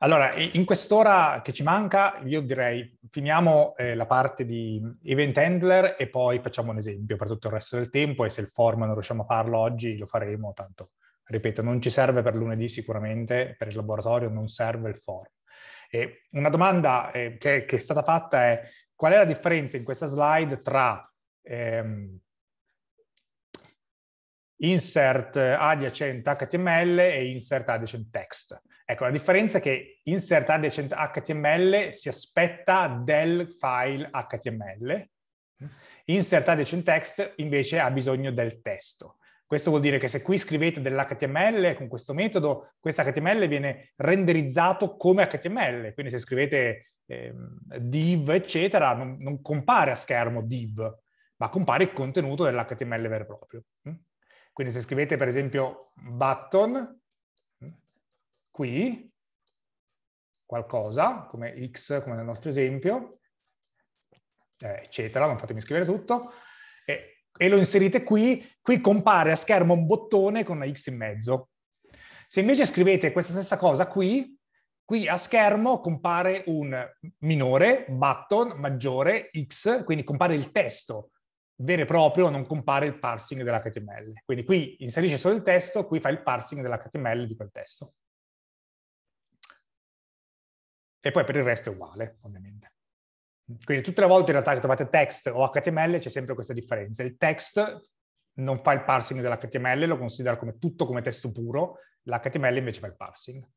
Allora, in quest'ora che ci manca, io direi finiamo eh, la parte di event handler e poi facciamo un esempio per tutto il resto del tempo e se il form non riusciamo a farlo oggi lo faremo, tanto, ripeto, non ci serve per lunedì sicuramente, per il laboratorio non serve il form. E una domanda eh, che, che, è stata fatta è qual è la differenza in questa slide tra ehm, insert adiacent HTML e insert adiacent text. Ecco, la differenza è che insert adiacent HTML si aspetta del file HTML, insert adiacent text invece ha bisogno del testo. Questo vuol dire che se qui scrivete dell'HTML con questo metodo, questo HTML viene renderizzato come HTML, quindi se scrivete eh, div, eccetera, non, non compare a schermo div, ma compare il contenuto dell'HTML vero e proprio. Quindi se scrivete per esempio button, qui, qualcosa, come x, come nel nostro esempio, eh, eccetera, non fatemi scrivere tutto, e, e lo inserite qui, qui compare a schermo un bottone con una x in mezzo. Se invece scrivete questa stessa cosa qui, Qui a schermo compare un minore, button, maggiore, x, quindi compare il testo vero e proprio non compare il parsing dell'HTML. Quindi qui inserisce solo il testo, qui fa il parsing dell'HTML di quel testo. E poi per il resto è uguale, ovviamente. Quindi tutte le volte in realtà che trovate text o HTML c'è sempre questa differenza. Il text non fa il parsing dell'HTML, lo considera come tutto come testo puro, l'HTML invece fa il parsing.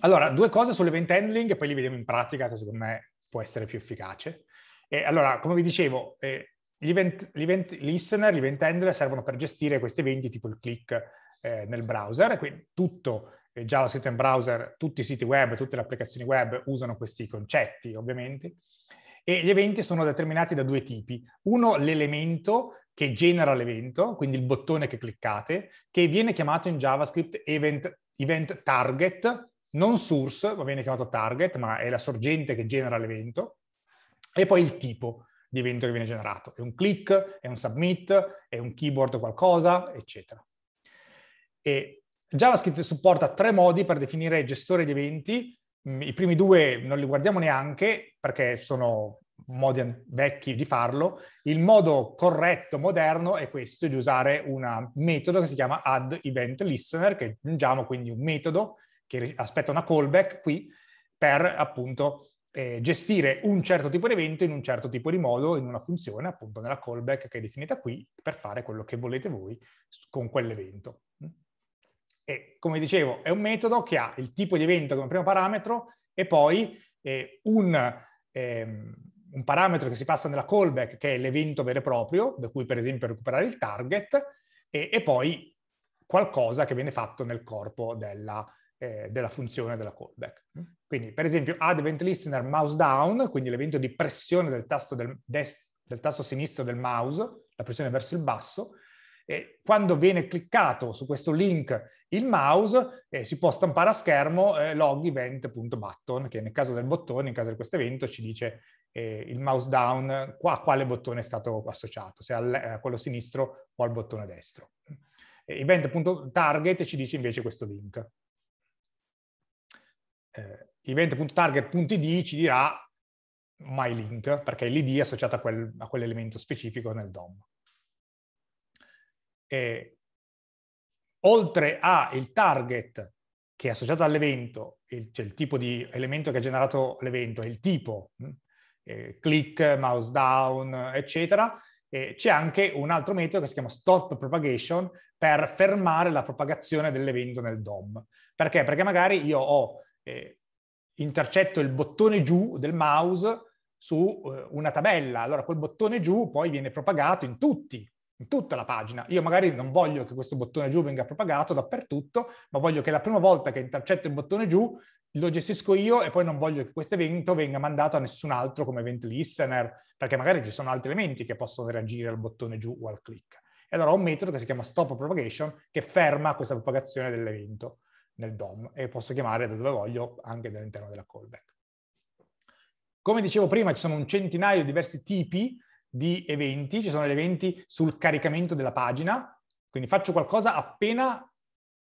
Allora, due cose sull'event handling e poi li vediamo in pratica, che secondo me può essere più efficace. E allora, come vi dicevo, eh, gli event, gli event listener, gli event handler servono per gestire questi eventi tipo il click eh, nel browser, quindi tutto eh, JavaScript in browser, tutti i siti web, tutte le applicazioni web usano questi concetti ovviamente e gli eventi sono determinati da due tipi. Uno, l'elemento che genera l'evento, quindi il bottone che cliccate, che viene chiamato in JavaScript event, event target, non source, ma viene chiamato target, ma è la sorgente che genera l'evento. E poi il tipo di evento che viene generato. È un click, è un submit, è un keyboard qualcosa, eccetera. E JavaScript supporta tre modi per definire gestore di eventi. Mm, I primi due non li guardiamo neanche perché sono modi vecchi di farlo. Il modo corretto, moderno, è questo di usare un metodo che si chiama add event listener, che aggiungiamo quindi un metodo che aspetta una callback qui per appunto eh, gestire un certo tipo di evento in un certo tipo di modo, in una funzione, appunto nella callback che è definita qui, per fare quello che volete voi con quell'evento. Mm. E come dicevo, è un metodo che ha il tipo di evento come primo parametro e poi eh, un, ehm, un parametro che si passa nella callback, che è l'evento vero e proprio, da cui per esempio recuperare il target, e, e poi qualcosa che viene fatto nel corpo della, eh, della funzione della callback. Mm. Quindi, per esempio, Add Event Listener Mouse Down, quindi l'evento di pressione del tasto, del dest- del tasto sinistro del mouse, la pressione verso il basso, e quando viene cliccato su questo link il mouse, eh, si può stampare a schermo eh, log event.button, che nel caso del bottone, in caso di questo evento, ci dice eh, il mouse down qua, a quale bottone è stato associato, se al, a quello sinistro o al bottone destro. Event.target ci dice invece questo link. Eh, event.target.id ci dirà my link, perché l'id è associato a, quel, a quell'elemento specifico nel DOM. E, oltre al target che è associato all'evento, cioè il tipo di elemento che ha generato l'evento, il tipo, hm, eh, click, mouse down, eccetera, eh, c'è anche un altro metodo che si chiama stop propagation per fermare la propagazione dell'evento nel DOM. Perché? Perché magari io ho eh, intercetto il bottone giù del mouse su eh, una tabella. Allora quel bottone giù poi viene propagato in tutti, in tutta la pagina. Io magari non voglio che questo bottone giù venga propagato dappertutto, ma voglio che la prima volta che intercetto il bottone giù lo gestisco io e poi non voglio che questo evento venga mandato a nessun altro come event listener, perché magari ci sono altri elementi che possono reagire al bottone giù o al click. E allora ho un metodo che si chiama stop propagation che ferma questa propagazione dell'evento nel DOM e posso chiamare da dove voglio anche all'interno della callback. Come dicevo prima, ci sono un centinaio di diversi tipi di eventi, ci sono gli eventi sul caricamento della pagina, quindi faccio qualcosa appena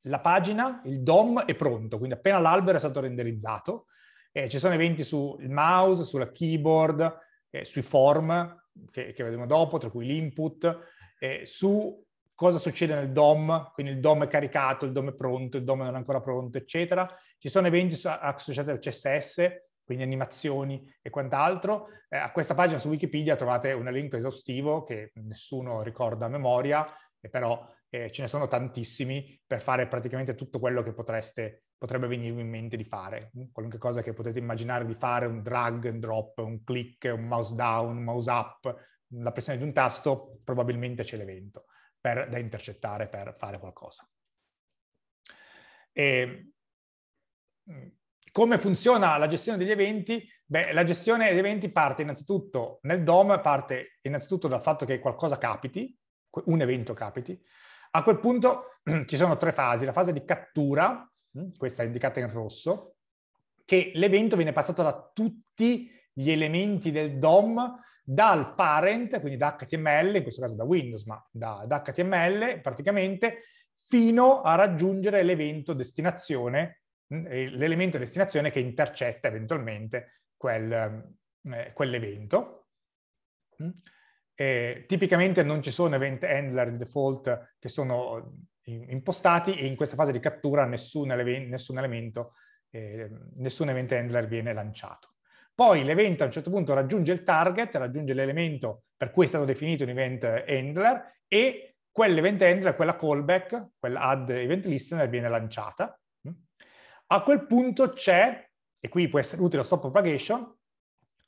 la pagina, il DOM è pronto, quindi appena l'albero è stato renderizzato. Eh, ci sono eventi sul mouse, sulla keyboard, eh, sui form che, che vedremo dopo, tra cui l'input, eh, su cosa succede nel DOM, quindi il DOM è caricato, il DOM è pronto, il DOM non è ancora pronto, eccetera. Ci sono eventi associati al CSS, quindi animazioni e quant'altro. Eh, a questa pagina su Wikipedia trovate un elenco esaustivo che nessuno ricorda a memoria, però eh, ce ne sono tantissimi per fare praticamente tutto quello che potreste, potrebbe venirvi in mente di fare. Qualunque cosa che potete immaginare di fare, un drag and drop, un click, un mouse down, un mouse up, la pressione di un tasto, probabilmente c'è l'evento per, da intercettare per fare qualcosa. E, mm, come funziona la gestione degli eventi? Beh, la gestione degli eventi parte innanzitutto nel DOM, parte innanzitutto dal fatto che qualcosa capiti, un evento capiti. A quel punto ci sono tre fasi. La fase di cattura, mm, questa è indicata in rosso, che l'evento viene passato da tutti gli elementi del DOM dal parent, quindi da HTML, in questo caso da Windows, ma da, da HTML praticamente, fino a raggiungere l'evento destinazione, mm, l'elemento destinazione che intercetta eventualmente quel, mm, eh, quell'evento. Eh, tipicamente non ci sono event handler di default che sono eh, impostati e in questa fase di cattura nessun, eleven, nessun elemento, eh, nessun event handler viene lanciato. Poi l'evento a un certo punto raggiunge il target, raggiunge l'elemento per cui è stato definito un event handler e quell'event handler, quella callback, quell'add event listener viene lanciata. A quel punto c'è, e qui può essere utile lo stop propagation,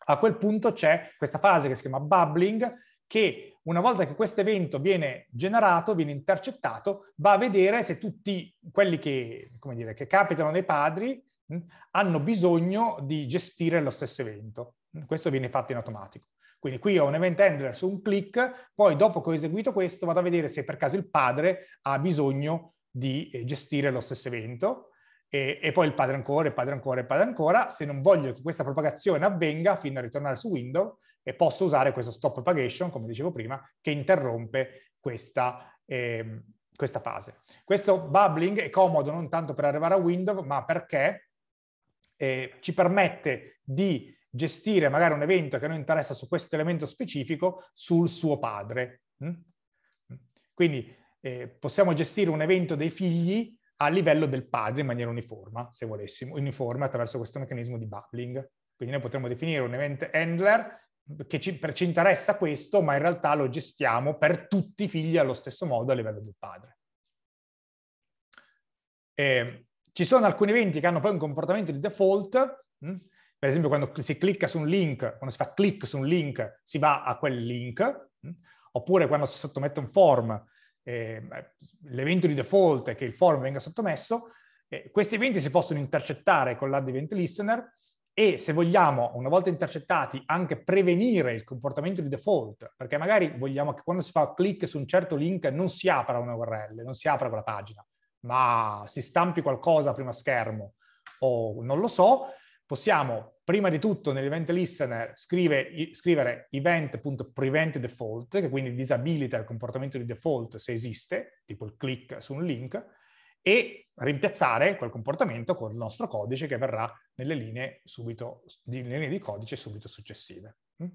a quel punto c'è questa fase che si chiama bubbling che una volta che questo evento viene generato, viene intercettato, va a vedere se tutti quelli che, dire, che capitano nei padri hanno bisogno di gestire lo stesso evento. Questo viene fatto in automatico. Quindi qui ho un event handler su un click, poi dopo che ho eseguito questo vado a vedere se per caso il padre ha bisogno di eh, gestire lo stesso evento e, e poi il padre ancora, il padre ancora, il padre ancora. Se non voglio che questa propagazione avvenga fino a ritornare su Windows, e eh, posso usare questo stop propagation, come dicevo prima, che interrompe questa, eh, questa fase. Questo bubbling è comodo non tanto per arrivare a Windows, ma perché eh, ci permette di gestire magari un evento che non interessa su questo elemento specifico sul suo padre. Mm? Mm. Quindi eh, possiamo gestire un evento dei figli a livello del padre in maniera uniforme, se volessimo, uniforme attraverso questo meccanismo di bubbling. Quindi noi potremmo definire un event handler che ci, per, ci interessa questo, ma in realtà lo gestiamo per tutti i figli allo stesso modo a livello del padre. E, ehm, ci sono alcuni eventi che hanno poi un comportamento di default, mh? Mm? per esempio quando si clicca su un link, quando si fa click su un link si va a quel link, mh? Mm? oppure quando si sottomette un form, eh, l'evento di default è che il form venga sottomesso, eh, questi eventi si possono intercettare con l'add event listener e se vogliamo, una volta intercettati, anche prevenire il comportamento di default, perché magari vogliamo che quando si fa click su un certo link non si apra una URL, non si apra quella pagina, ma si stampi qualcosa prima schermo o non lo so, possiamo prima di tutto nell'event listener scrive, scrivere event.prevent default, che quindi disabilita il comportamento di default se esiste, tipo il click su un link, e rimpiazzare quel comportamento con il nostro codice che verrà nelle linee, subito, nelle linee di codice subito successive. Mm?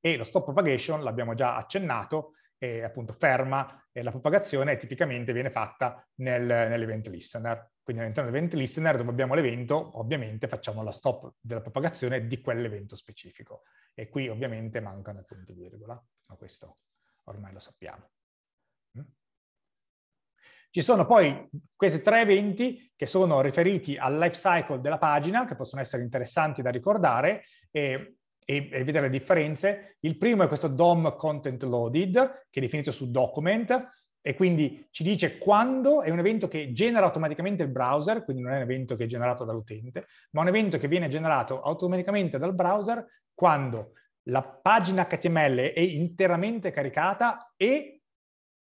E lo stop propagation l'abbiamo già accennato, e appunto ferma eh, la propagazione tipicamente viene fatta nel, nell'event listener. Quindi all'interno dell'event listener dove abbiamo l'evento, ovviamente facciamo la stop della propagazione di quell'evento specifico. E qui ovviamente mancano i punti virgola, ma questo ormai lo sappiamo. Mm. Ci sono poi questi tre eventi che sono riferiti al life cycle della pagina, che possono essere interessanti da ricordare, e e, e vedere le differenze. Il primo è questo DOM content loaded, che è definito su document, e quindi ci dice quando è un evento che genera automaticamente il browser, quindi non è un evento che è generato dall'utente, ma un evento che viene generato automaticamente dal browser quando la pagina HTML è interamente caricata e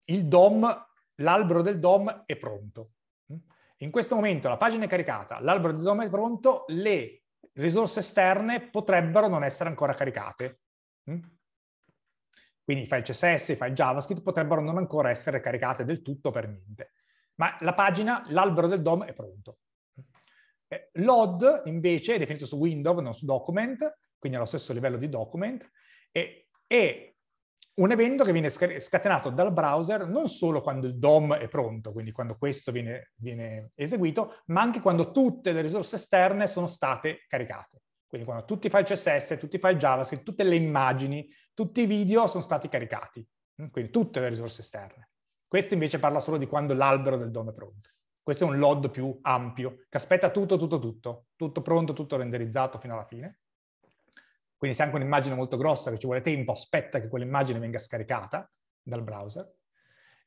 il DOM, l'albero del DOM è pronto. In questo momento la pagina è caricata, l'albero del DOM è pronto, le risorse esterne potrebbero non essere ancora caricate. Mm? Quindi i file CSS, i file JavaScript potrebbero non ancora essere caricate del tutto per niente. Ma la pagina, l'albero del DOM è pronto. Eh, L'OD invece è definito su Windows, non su document, quindi allo stesso livello di document, e, e un evento che viene scatenato dal browser non solo quando il DOM è pronto, quindi quando questo viene, viene, eseguito, ma anche quando tutte le risorse esterne sono state caricate. Quindi quando tutti i file CSS, tutti i file JavaScript, tutte le immagini, tutti i video sono stati caricati. Mm, quindi tutte le risorse esterne. Questo invece parla solo di quando l'albero del DOM è pronto. Questo è un load più ampio, che aspetta tutto, tutto, tutto. Tutto pronto, tutto renderizzato fino alla fine. Quindi se anche un'immagine molto grossa che ci vuole tempo, aspetta che quell'immagine venga scaricata dal browser.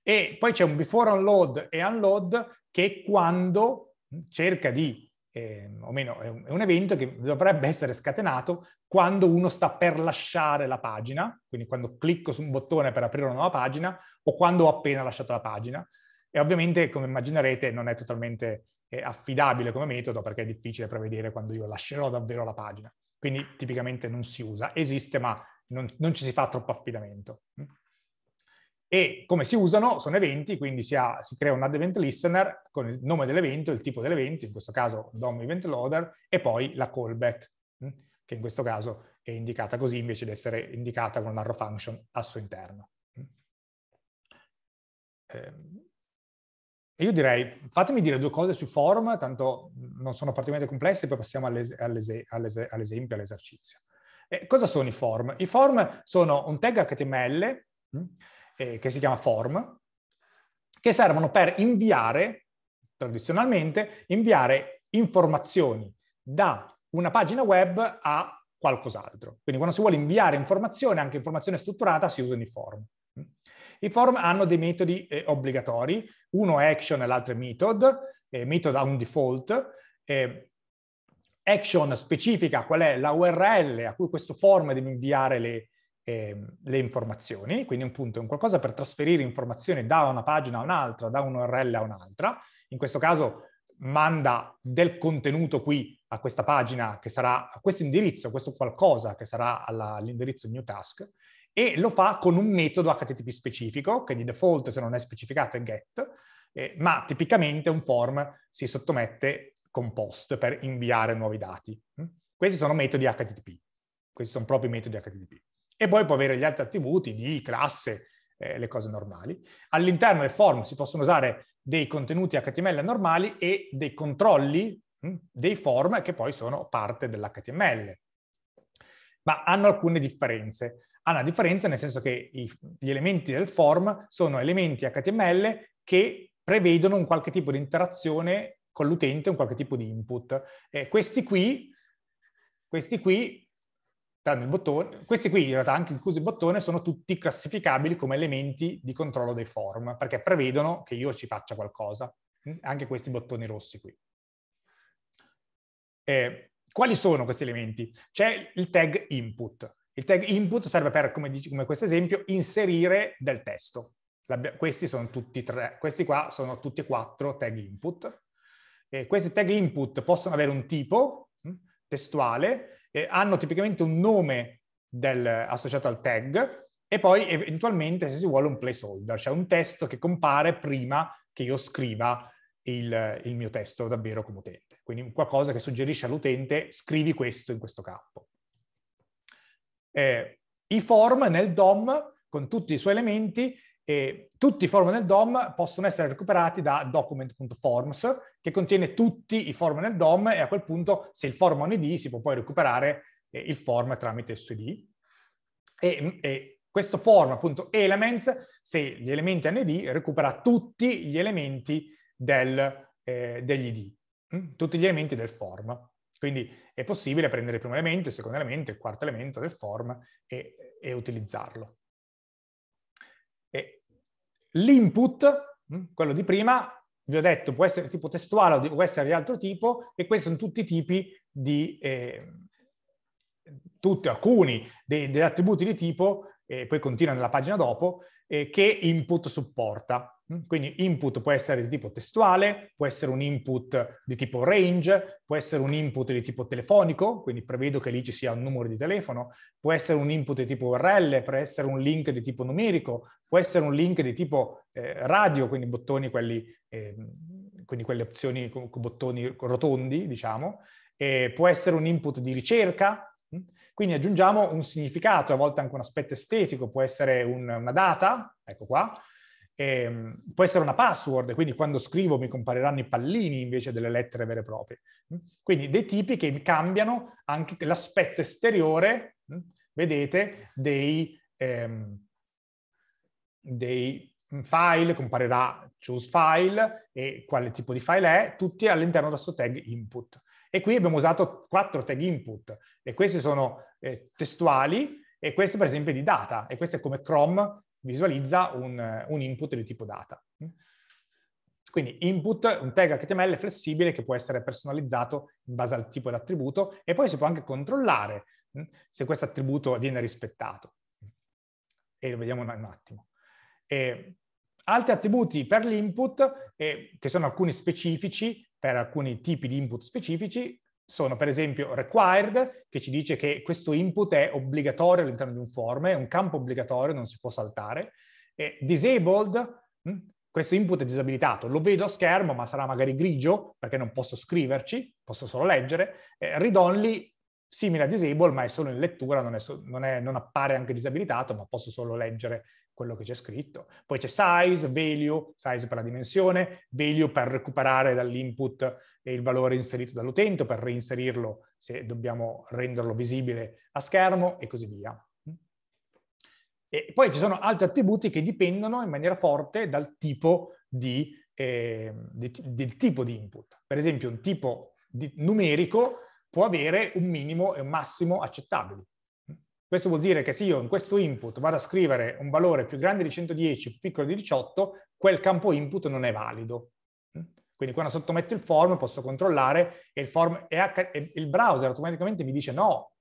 E poi c'è un before unload e unload che è quando cerca di, eh, o meno è un, è un evento che dovrebbe essere scatenato quando uno sta per lasciare la pagina, quindi quando clicco su un bottone per aprire una nuova pagina o quando ho appena lasciato la pagina. E ovviamente, come immaginerete, non è totalmente eh, affidabile come metodo perché è difficile prevedere quando io lascerò davvero la pagina quindi tipicamente non si usa. Esiste, ma non, non ci si fa troppo affidamento. E come si usano? Sono eventi, quindi si, ha, si, crea un add event listener con il nome dell'evento, il tipo dell'evento, in questo caso DOM event loader, e poi la callback, mm, che in questo caso è indicata così invece di essere indicata con un arrow function al suo interno. Eh, io direi, fatemi dire due cose su form, tanto non sono particolarmente complesse, poi passiamo all'es- all'es- all'es- all'esempio, all'esercizio. Eh, cosa sono i form? I form sono un tag HTML, mm, eh, che si chiama form, che servono per inviare, tradizionalmente, inviare informazioni da una pagina web a qualcos'altro. Quindi quando si vuole inviare informazione, anche informazione strutturata, si usano i form. I forum hanno dei metodi eh, obbligatori, uno è action e l'altro è method, eh, method ha un default, eh, action specifica qual è la URL a cui questo forum deve inviare le, ehm, le informazioni, quindi un punto, è un qualcosa per trasferire informazioni da una pagina a un'altra, da un'URL a un'altra, in questo caso manda del contenuto qui a questa pagina che sarà a questo indirizzo, a questo qualcosa che sarà all'indirizzo new task e lo fa con un metodo HTTP specifico, che di default se non è specificato è get, eh, ma tipicamente un form si sottomette con post per inviare nuovi dati. Mm? Questi sono metodi HTTP, questi sono proprio i metodi HTTP. E poi può avere gli altri attributi di classe, eh, le cose normali. All'interno del form si possono usare dei contenuti HTML normali e dei controlli mh, mm, dei form che poi sono parte dell'HTML. Ma hanno alcune differenze ha una differenza nel senso che i, gli elementi del form sono elementi HTML che prevedono un qualche tipo di interazione con l'utente, un qualche tipo di input. Eh, questi qui, questi qui tranne il bottone, questi qui in realtà anche incluso il bottone sono tutti classificabili come elementi di controllo dei form, perché prevedono che io ci faccia qualcosa, mm, anche questi bottoni rossi qui. Eh, quali sono questi elementi? C'è il tag input. Il tag input serve per, come, dici, come questo esempio, inserire del testo. Questi, sono tutti tre, questi qua sono tutti e quattro tag input. E questi tag input possono avere un tipo mm, testuale, hanno tipicamente un nome del, associato al tag e poi eventualmente, se si vuole, un placeholder, cioè un testo che compare prima che io scriva il, il mio testo davvero come utente. Quindi qualcosa che suggerisce all'utente scrivi questo in questo campo eh, i form nel DOM con tutti i suoi elementi e tutti i form nel DOM possono essere recuperati da document.forms che contiene tutti i form nel DOM e a quel punto se il form ha un id si può poi recuperare eh, il form tramite il id. E, mm, e questo form appunto elements, se gli elementi hanno id, recupera tutti gli elementi del, eh, degli id, mm, tutti gli elementi del form. Quindi è possibile prendere il primo elemento, il secondo elemento, il quarto elemento del form e, e utilizzarlo. L'input, mm, quello di prima, vi ho detto, può essere di tipo testuale o può essere di altro tipo, e questi sono tutti i tipi di, eh, tutti, alcuni dei, degli attributi di tipo, eh, poi continua nella pagina dopo, eh, che input supporta. Mm? Quindi input può essere di tipo testuale, può essere un input di tipo range, può essere un input di tipo telefonico, quindi prevedo che lì ci sia un numero di telefono, può essere un input di tipo URL, può essere un link di tipo numerico, può essere un link di tipo eh, radio, quindi bottoni, quelli, eh, quindi quelle opzioni con bottoni rotondi, diciamo, eh, può essere un input di ricerca, mm? quindi aggiungiamo un significato, a volte anche un aspetto estetico, può essere un, una data, ecco qua, e ehm, può essere una password, quindi quando scrivo mi compariranno i pallini invece delle lettere vere e proprie. Quindi dei tipi che cambiano anche l'aspetto esteriore, vedete, dei, ehm, dei file, comparirà choose file e quale tipo di file è, tutti all'interno del suo tag input. E qui abbiamo usato quattro tag input e questi sono eh, testuali e questo per esempio è di data e questo è come Chrome visualizza un, un input di tipo data. Quindi input, un tag HTML flessibile che può essere personalizzato in base al tipo di attributo e poi si può anche controllare mm, se questo attributo viene rispettato. E lo vediamo un attimo. E altri attributi per l'input, eh, che sono alcuni specifici, per alcuni tipi di input specifici, sono per esempio required, che ci dice che questo input è obbligatorio all'interno di un form, è un campo obbligatorio, non si può saltare. E disabled, hm, questo input è disabilitato, lo vedo a schermo ma sarà magari grigio perché non posso scriverci, posso solo leggere. Eh, read only, simile a disabled, ma è solo in lettura, non, è so, non, è, non appare anche disabilitato ma posso solo leggere quello che c'è scritto. Poi c'è size, value, size per la dimensione, value per recuperare dall'input il valore inserito dall'utente, per reinserirlo se dobbiamo renderlo visibile a schermo e così via. E poi ci sono altri attributi che dipendono in maniera forte dal tipo di, eh, di, del tipo di input. Per esempio un tipo di, numerico può avere un minimo e un massimo accettabili. Questo vuol dire che se io in questo input vado a scrivere un valore più grande di 110 più piccolo di 18, quel campo input non è valido. Mm? Quindi quando sottometto il form posso controllare e il, form, e il browser automaticamente mi dice no,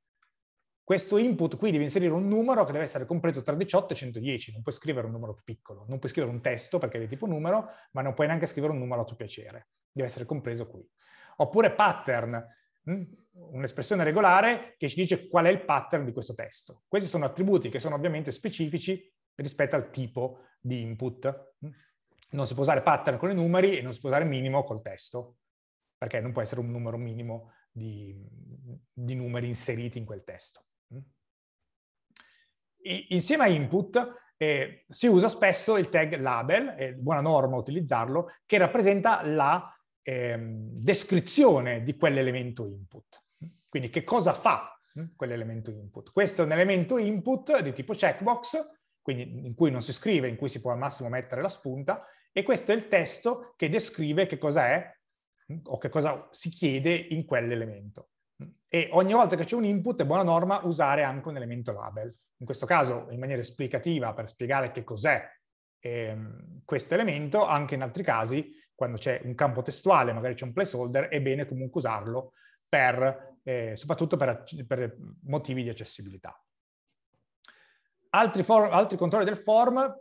questo input qui deve inserire un numero che deve essere compreso tra 18 e 110, non puoi scrivere un numero più piccolo, non puoi scrivere un testo perché è di tipo numero, ma non puoi neanche scrivere un numero a tuo piacere, deve essere compreso qui. Oppure pattern, mm? un'espressione regolare che ci dice qual è il pattern di questo testo. Questi sono attributi che sono ovviamente specifici rispetto al tipo di input. Non si può usare pattern con i numeri e non si può usare minimo col testo, perché non può essere un numero minimo di, di numeri inseriti in quel testo. insieme a input eh, si usa spesso il tag label, è buona norma utilizzarlo, che rappresenta la eh, descrizione di quell'elemento input. Quindi che cosa fa hm, quell'elemento input? Questo è un elemento input di tipo checkbox, quindi in cui non si scrive, in cui si può al massimo mettere la spunta, e questo è il testo che descrive che cosa è hm, o che cosa si chiede in quell'elemento. E ogni volta che c'è un input è buona norma usare anche un elemento label. In questo caso in maniera esplicativa per spiegare che cos'è ehm, questo elemento, anche in altri casi, quando c'è un campo testuale, magari c'è un placeholder, è bene comunque usarlo per eh, soprattutto per, per, motivi di accessibilità. Altri, for, altri controlli del form,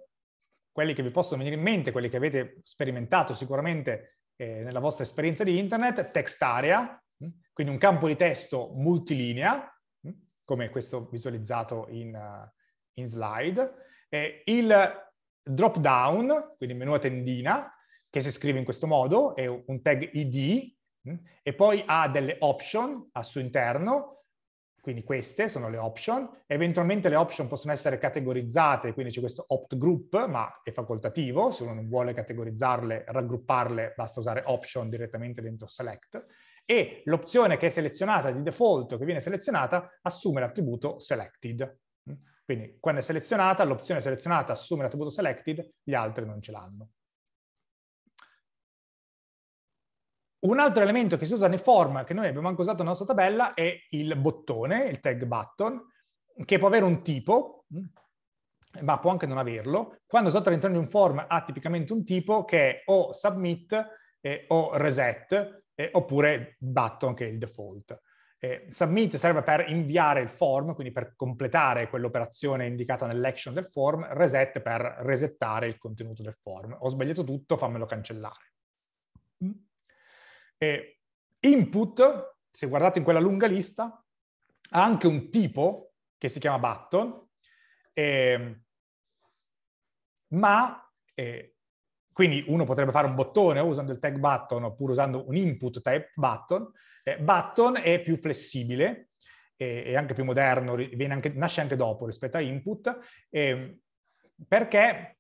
quelli che vi possono venire in mente, quelli che avete sperimentato sicuramente eh, nella vostra esperienza di internet, text area, mm, quindi un campo di testo multilinea, mm, come questo visualizzato in, uh, in slide, eh, il drop down, quindi il menu a tendina, che si scrive in questo modo, è un tag id, e poi ha delle option al suo interno, quindi queste sono le option. Eventualmente le option possono essere categorizzate, quindi c'è questo opt group, ma è facoltativo, se uno non vuole categorizzarle, raggrupparle, basta usare option direttamente dentro select. E l'opzione che è selezionata di default, che viene selezionata, assume l'attributo selected. Quindi quando è selezionata, l'opzione selezionata assume l'attributo selected, gli altri non ce l'hanno. Un altro elemento che si usa nei form che noi abbiamo anche usato nella nostra tabella è il bottone, il tag button, che può avere un tipo, mm, ma può anche non averlo. Quando è usato all'interno di un form ha tipicamente un tipo che è o submit eh, o reset, eh, oppure button che è il default. Eh, submit serve per inviare il form, quindi per completare quell'operazione indicata nell'action del form, reset per resettare il contenuto del form. Ho sbagliato tutto, fammelo cancellare. Mm. E input, se guardate in quella lunga lista, ha anche un tipo che si chiama button, eh, ma eh, quindi uno potrebbe fare un bottone usando il tag button oppure usando un input type button. Eh, button è più flessibile, eh, è anche più moderno, anche, nasce anche dopo rispetto a input, ehm, perché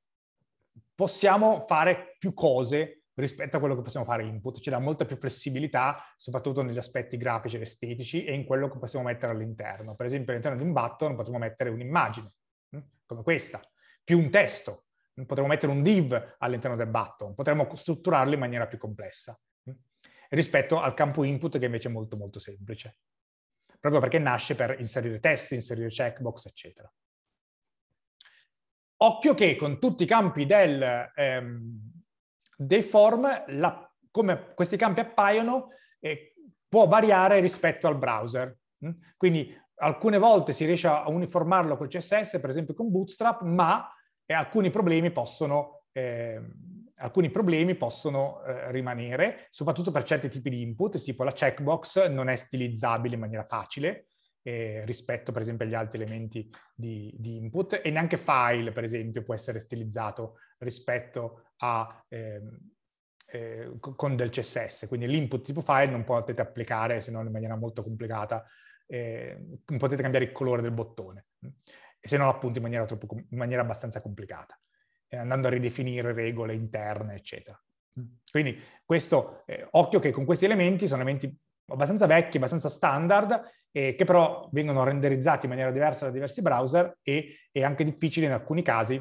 possiamo fare più cose rispetto a quello che possiamo fare input, ci dà molta più flessibilità, soprattutto negli aspetti grafici e estetici e in quello che possiamo mettere all'interno. Per esempio all'interno di un button potremmo mettere un'immagine, mm, come questa, più un testo, mm, potremmo mettere un div all'interno del button, potremmo strutturarlo in maniera più complessa mm, rispetto al campo input che invece è molto molto semplice, proprio perché nasce per inserire testi, inserire checkbox, eccetera. Occhio che con tutti i campi del, ehm, dei form, la, come questi campi appaiono, eh, può variare rispetto al browser. Mm? Quindi alcune volte si riesce a uniformarlo col CSS, per esempio con Bootstrap, ma eh, alcuni problemi possono, eh, alcuni problemi possono eh, rimanere, soprattutto per certi tipi di input, tipo la checkbox non è stilizzabile in maniera facile, eh, rispetto per esempio agli altri elementi di, di, input e neanche file per esempio può essere stilizzato rispetto a... Ehm, eh, con del CSS, quindi l'input tipo file non potete applicare se non in maniera molto complicata, eh, potete cambiare il colore del bottone, mm, se non appunto in maniera, troppo, in maniera abbastanza complicata, eh, andando a ridefinire regole interne, eccetera. Mm. Quindi questo, eh, occhio che con questi elementi sono elementi abbastanza vecchi, abbastanza standard, eh, che però vengono renderizzati in maniera diversa da diversi browser e è anche difficile in alcuni casi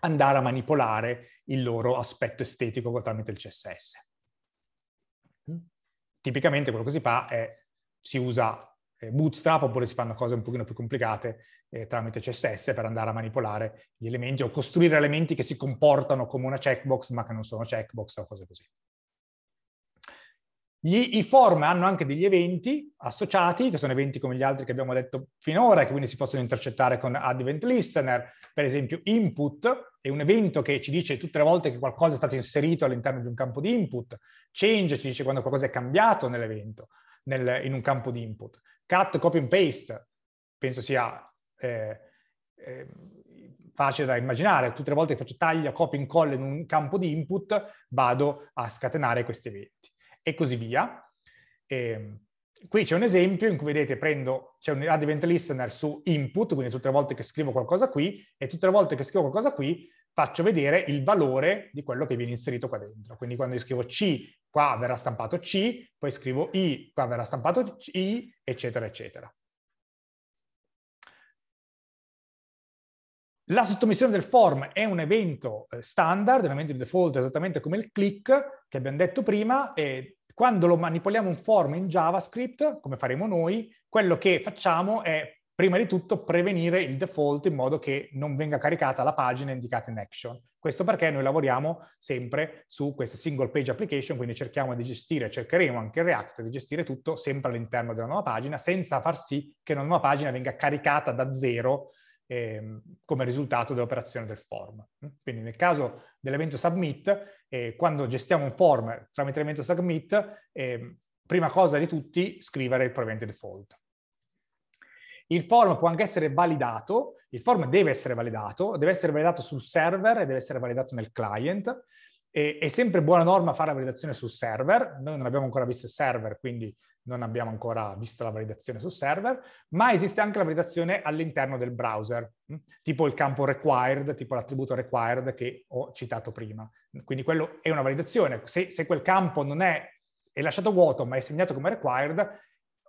andare a manipolare il loro aspetto estetico tramite il CSS. Mm. Tipicamente quello che si fa è si usa eh, Bootstrap oppure si fanno cose un pochino più complicate eh, tramite CSS per andare a manipolare gli elementi o costruire elementi che si comportano come una checkbox ma che non sono checkbox o cose così. Gli, I form hanno anche degli eventi associati, che sono eventi come gli altri che abbiamo detto finora, che quindi si possono intercettare con Add Event Listener, per esempio input è un evento che ci dice tutte le volte che qualcosa è stato inserito all'interno di un campo di input, change ci dice quando qualcosa è cambiato nell'evento, nel, in un campo di input, cut, copy and paste, penso sia eh, eh, facile da immaginare, tutte le volte che faccio taglia, copia, incolla in un campo di input, vado a scatenare questi eventi e così via. E ehm, qui c'è un esempio in cui vedete prendo, c'è un advent listener su input, quindi tutte le volte che scrivo qualcosa qui e tutte le volte che scrivo qualcosa qui faccio vedere il valore di quello che viene inserito qua dentro. Quindi quando io scrivo C, qua verrà stampato C, poi scrivo I, qua verrà stampato I, eccetera, eccetera. La sottomissione del form è un evento eh, standard, un evento di default esattamente come il click che abbiamo detto prima e quando lo manipoliamo un form in JavaScript, come faremo noi, quello che facciamo è prima di tutto prevenire il default in modo che non venga caricata la pagina indicata in action. Questo perché noi lavoriamo sempre su queste single page application, quindi cerchiamo di gestire, cercheremo anche in React di gestire tutto sempre all'interno della nuova pagina, senza far sì che una nuova pagina venga caricata da zero eh, come risultato dell'operazione del form. Quindi nel caso dell'evento submit, eh, quando gestiamo un form tramite l'evento submit, eh, prima cosa di tutti scrivere il prevent default. Il form può anche essere validato, il form deve essere validato, deve essere validato sul server e deve essere validato nel client. E, è sempre buona norma fare la validazione sul server, noi non abbiamo ancora visto il server, quindi non abbiamo ancora visto la validazione su server, ma esiste anche la validazione all'interno del browser, mm? tipo il campo required, tipo l'attributo required che ho citato prima. Quindi quello è una validazione. Se, se quel campo non è, è, lasciato vuoto, ma è segnato come required,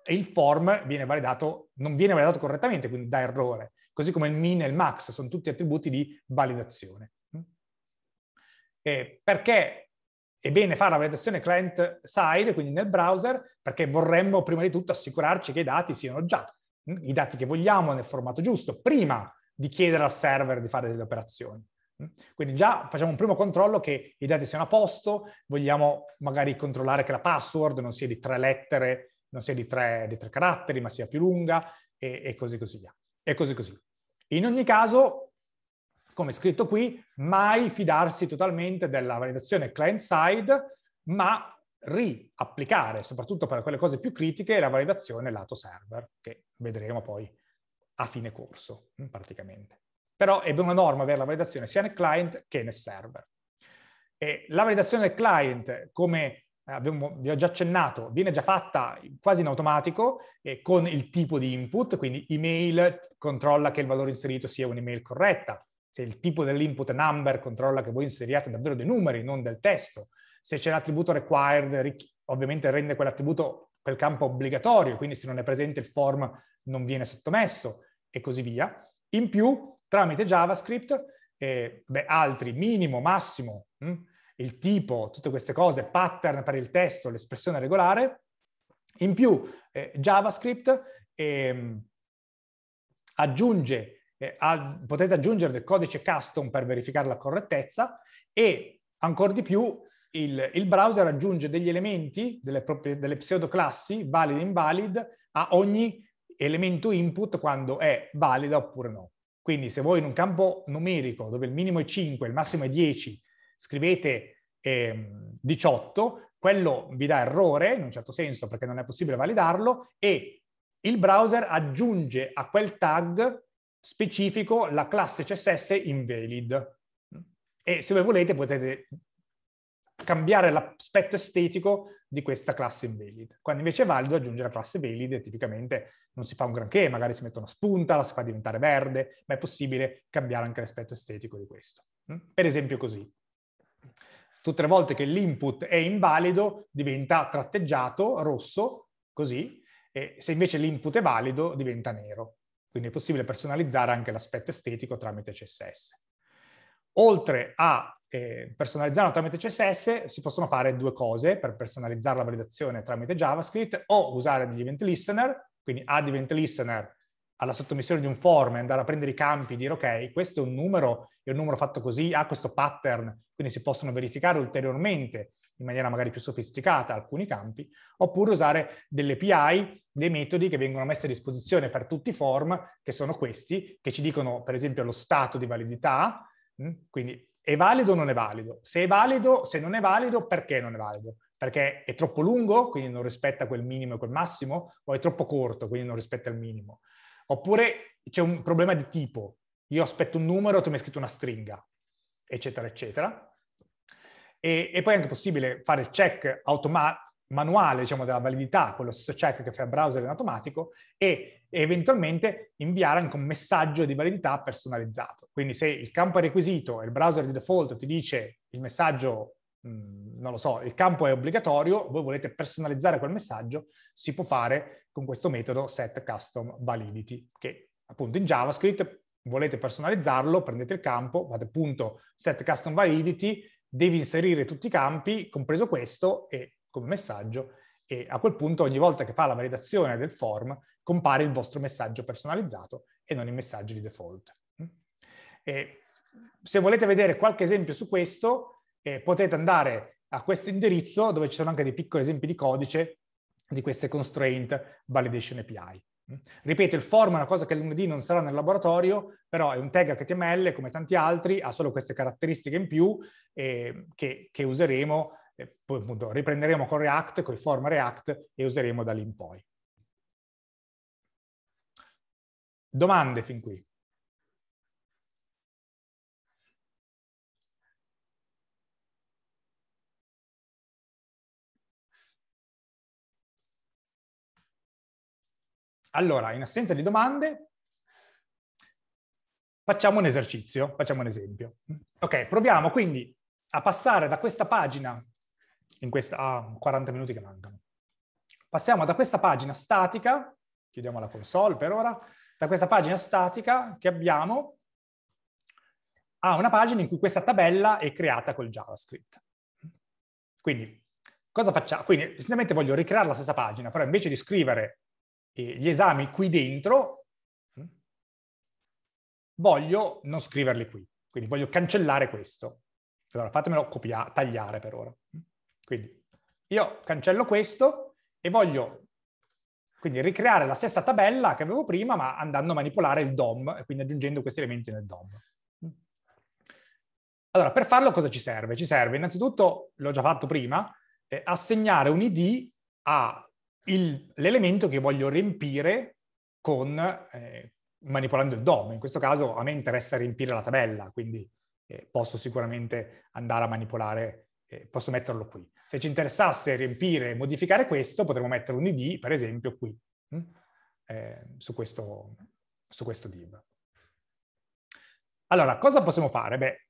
il form viene validato, non viene validato correttamente, quindi dà errore. Così come il min e il max sono tutti attributi di validazione. Mm? E perché Ebbene fare la validazione client side, quindi nel browser, perché vorremmo prima di tutto assicurarci che i dati siano già i dati che vogliamo nel formato giusto, prima di chiedere al server di fare delle operazioni. Quindi già facciamo un primo controllo che i dati siano a posto, vogliamo magari controllare che la password non sia di tre lettere, non sia di tre, di tre caratteri, ma sia più lunga e, e così così via. E così così. In ogni caso, come scritto qui, mai fidarsi totalmente della validazione client-side, ma riapplicare, soprattutto per quelle cose più critiche, la validazione lato server, che vedremo poi a fine corso, mm, praticamente. Però è una norma avere la validazione sia nel client che nel server. E la validazione del client, come abbiamo, vi ho già accennato, viene già fatta quasi in automatico eh, con il tipo di input, quindi email controlla che il valore inserito sia un'email corretta, se il tipo dell'input number controlla che voi inseriate davvero dei numeri, non del testo, se c'è l'attributo required ovviamente rende quell'attributo quel campo obbligatorio, quindi se non è presente il form non viene sottomesso e così via. In più, tramite JavaScript, eh, beh, altri, minimo, massimo, mh? Hm, il tipo, tutte queste cose, pattern per il testo, l'espressione regolare. In più, eh, JavaScript eh, aggiunge eh, a, potete aggiungere del codice custom per verificare la correttezza e ancora di più il, il browser aggiunge degli elementi, delle, proprie, delle pseudoclassi, valide e invalid, a ogni elemento input quando è valida oppure no. Quindi se voi in un campo numerico dove il minimo è 5, il massimo è 10, scrivete eh, 18, quello vi dà errore in un certo senso perché non è possibile validarlo e il browser aggiunge a quel tag specifico la classe CSS invalid. E se voi volete potete cambiare l'aspetto estetico di questa classe invalid. Quando invece è valido aggiungere la classe valid, tipicamente non si fa un granché, magari si mette una spunta, la si fa diventare verde, ma è possibile cambiare anche l'aspetto estetico di questo. Per esempio così. Tutte le volte che l'input è invalido diventa tratteggiato rosso, così, e se invece l'input è valido diventa nero. Quindi è possibile personalizzare anche l'aspetto estetico tramite CSS. Oltre a eh, personalizzarlo tramite CSS, si possono fare due cose per personalizzare la validazione tramite JavaScript o usare degli event listener, quindi ad event listener alla sottomissione di un form e andare a prendere i campi, e dire ok, questo è un numero, è un numero fatto così, ha questo pattern, quindi si possono verificare ulteriormente in maniera magari più sofisticata alcuni campi, oppure usare delle API, dei metodi che vengono messi a disposizione per tutti i form, che sono questi, che ci dicono per esempio lo stato di validità, mm, quindi è valido o non è valido? Se è valido, se non è valido, perché non è valido? Perché è troppo lungo, quindi non rispetta quel minimo e quel massimo, o è troppo corto, quindi non rispetta il minimo. Oppure c'è un problema di tipo, io aspetto un numero, tu mi hai scritto una stringa, eccetera, eccetera. E, e poi è anche possibile fare il check automa- manuale diciamo, della validità, quello stesso check che fa il browser in automatico, e eventualmente inviare anche un messaggio di validità personalizzato. Quindi se il campo è requisito e il browser di default ti dice il messaggio, mh, non lo so, il campo è obbligatorio, voi volete personalizzare quel messaggio, si può fare con questo metodo set custom validity, che appunto in JavaScript volete personalizzarlo, prendete il campo, fate appunto set custom validity, devi inserire tutti i campi, compreso questo, e, come messaggio, e a quel punto ogni volta che fa la validazione del form compare il vostro messaggio personalizzato e non il messaggio di default. Mm? E se volete vedere qualche esempio su questo, eh, potete andare a questo indirizzo dove ci sono anche dei piccoli esempi di codice di queste constraint validation API. Mm? Ripeto, il form è una cosa che lunedì non sarà nel laboratorio, però è un tag HTML come tanti altri, ha solo queste caratteristiche in più eh, che, che, useremo, eh, poi appunto riprenderemo con React, con il form React e useremo da lì in poi. Domande fin qui? Allora, in assenza di domande, facciamo un esercizio, facciamo un esempio. Ok, proviamo quindi a passare da questa pagina, in questa, ah, 40 minuti che mancano, passiamo da questa pagina statica, chiudiamo la console per ora, da questa pagina statica che abbiamo a una pagina in cui questa tabella è creata col JavaScript. Quindi, cosa facciamo? Quindi, semplicemente voglio ricreare la stessa pagina, però invece di scrivere eh, gli esami qui dentro, mm, voglio non scriverli qui, quindi voglio cancellare questo. Allora fatemelo copiare, tagliare per ora. Mm. Quindi io cancello questo e voglio quindi ricreare la stessa tabella che avevo prima, ma andando a manipolare il DOM, e quindi aggiungendo questi elementi nel DOM. Mm. Allora, per farlo cosa ci serve? Ci serve innanzitutto, l'ho già fatto prima, eh, assegnare un ID a il, l'elemento che voglio riempire con, eh, manipolando il DOM. In questo caso a me interessa riempire la tabella, quindi eh, posso sicuramente andare a manipolare, eh, posso metterlo qui. Se ci interessasse riempire e modificare questo, potremmo mettere un ID, per esempio, qui, mh? Mm, eh, su, questo, su questo div. Allora, cosa possiamo fare? Beh,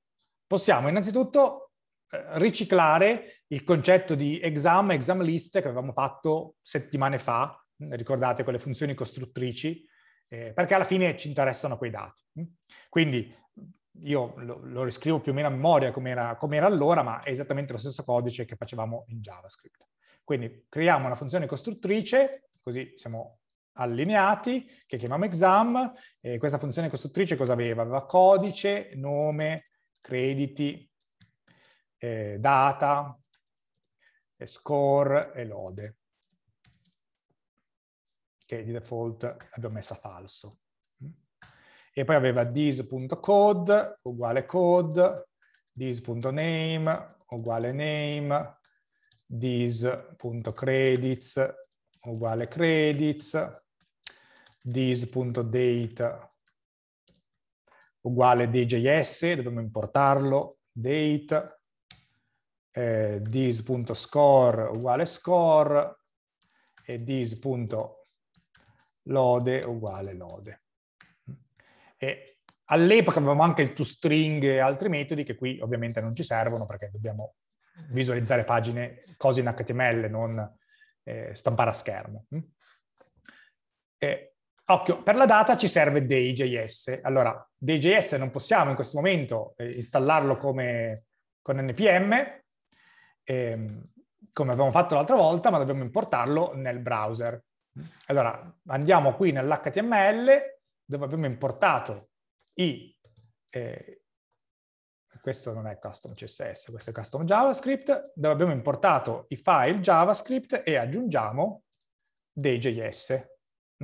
possiamo innanzitutto eh, riciclare il concetto di exam, exam list che avevamo fatto settimane fa, mm, ricordate quelle funzioni costruttrici, eh, perché alla fine ci interessano quei dati. Mm. Quindi mm, io lo, lo riscrivo più o meno a memoria come era allora, ma è esattamente lo stesso codice che facevamo in JavaScript. Quindi creiamo una funzione costruttrice, così siamo allineati, che chiamiamo exam, e questa funzione costruttrice cosa aveva? Aveva codice, nome, crediti, eh, data, score e lode, che di default abbiamo messa falso. E poi aveva this.code uguale code, this.name uguale name, this.credits uguale credits, this.date uguale djs, dobbiamo importarlo, date, eh, dis.score uguale score e dis.lode uguale lode. all'epoca avevamo anche il toString e altri metodi che qui ovviamente non ci servono perché dobbiamo visualizzare pagine, cose in HTML, non eh, stampare a schermo. Mm? E, occhio, per la data ci serve DayJS. Allora, DayJS non possiamo in questo momento eh, installarlo come con NPM, eh, come abbiamo fatto l'altra volta, ma dobbiamo importarlo nel browser. Allora, andiamo qui nell'HTML dove abbiamo importato i... Eh, questo non è custom CSS, questo è custom JavaScript, dove abbiamo importato i file JavaScript e aggiungiamo dei JS,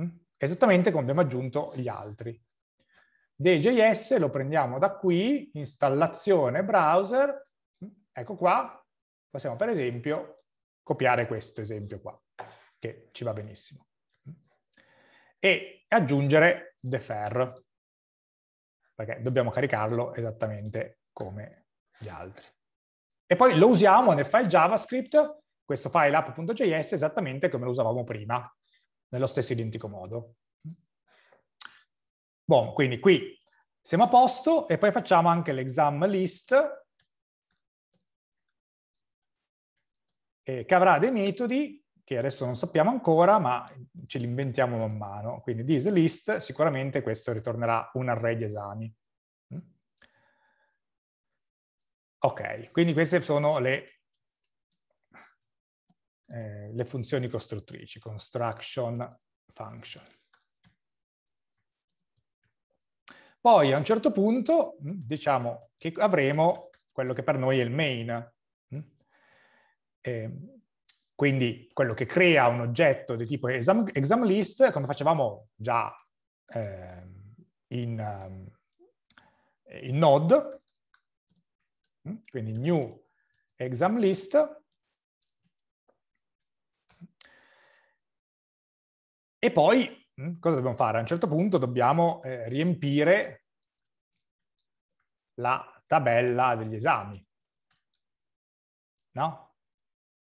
mm? esattamente come abbiamo aggiunto gli altri. Dei.js lo prendiamo da qui, installazione browser, mm? ecco qua, Possiamo per esempio copiare questo esempio qua, che ci va benissimo, e aggiungere defer, perché dobbiamo caricarlo esattamente come gli altri. E poi lo usiamo nel file JavaScript, questo file app.js, esattamente come lo usavamo prima, nello stesso identico modo. Buon, quindi qui siamo a posto e poi facciamo anche l'exam list eh, che avrà dei metodi che adesso non sappiamo ancora, ma ce li inventiamo man mano. Quindi this list, sicuramente questo ritornerà un array di esami. Mm? Ok, quindi queste sono le, eh, le funzioni costruttrici, construction function. Poi a un certo punto mm, diciamo che avremo quello che per noi è il main, Ehm, quindi quello che crea un oggetto di tipo exam, exam list, come facevamo già eh, in, ehm, in Node, mm, quindi new exam list, E poi mm, cosa dobbiamo fare? A un certo punto dobbiamo eh, riempire la tabella degli esami. No?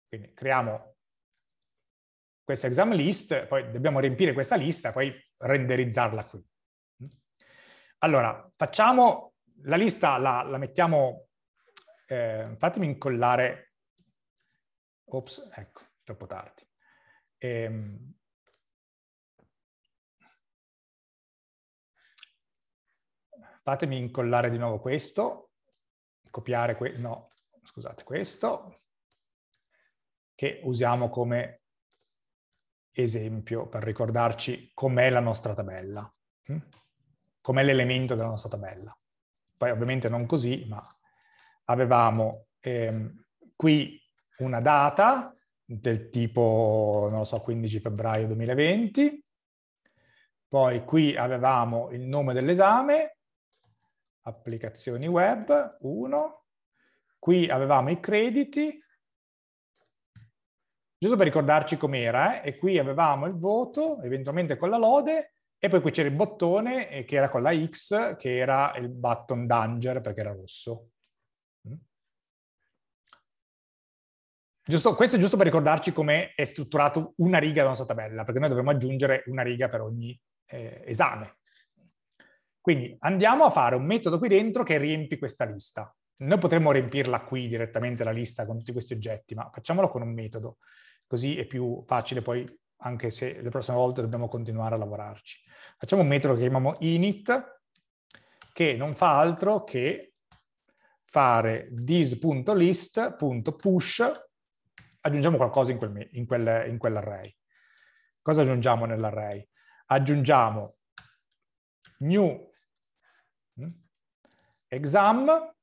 Quindi creiamo questa exam list, poi dobbiamo riempire questa lista, poi renderizzarla qui. Allora, facciamo la lista, la, la mettiamo, eh, fatemi incollare, ops, ecco, troppo tardi. Ehm, fatemi incollare di nuovo questo, copiare, que no, scusate, questo, che usiamo come esempio per ricordarci com'è la nostra tabella, hm? com'è l'elemento della nostra tabella. Poi ovviamente non così, ma avevamo ehm, qui una data del tipo, non lo so, 15 febbraio 2020, poi qui avevamo il nome dell'esame, applicazioni web 1, qui avevamo i crediti, giusto per ricordarci com'era, eh? e qui avevamo il voto, eventualmente con la lode, e poi qui c'era il bottone eh, che era con la X, che era il button danger perché era rosso. Mm. Giusto, questo è giusto per ricordarci come è strutturato una riga della nostra tabella, perché noi dovremmo aggiungere una riga per ogni eh, esame. Quindi andiamo a fare un metodo qui dentro che riempi questa lista. Noi potremmo riempirla qui direttamente la lista con tutti questi oggetti, ma facciamolo con un metodo. Così è più facile poi, anche se le prossime volte dobbiamo continuare a lavorarci. Facciamo un metodo che chiamiamo init, che non fa altro che fare this.list.push, aggiungiamo qualcosa in, quel, in, quel, in quell'array. Cosa aggiungiamo nell'array? Aggiungiamo new mm, exam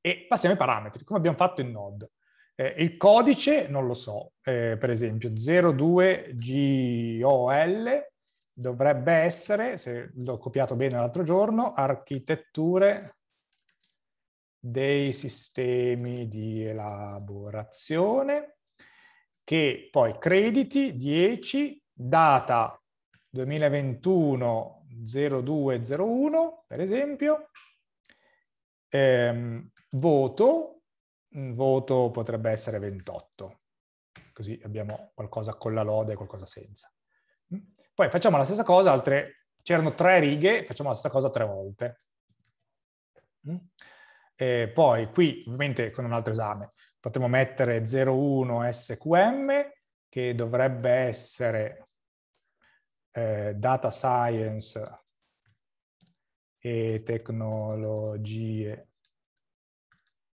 e passiamo i parametri, come abbiamo fatto in Node. Eh, il codice non lo so, eh, per esempio 02GOL dovrebbe essere, se l'ho copiato bene l'altro giorno, architetture dei sistemi di elaborazione, che poi crediti 10, data 2021 0201 per esempio, ehm, voto un voto potrebbe essere 28, così abbiamo qualcosa con la lode e qualcosa senza. Mm. Poi facciamo la stessa cosa, altre, c'erano tre righe, facciamo la stessa cosa tre volte. Mm. E poi qui, ovviamente con un altro esame, potremmo mettere 01 SQM, che dovrebbe essere eh, data science e tecnologie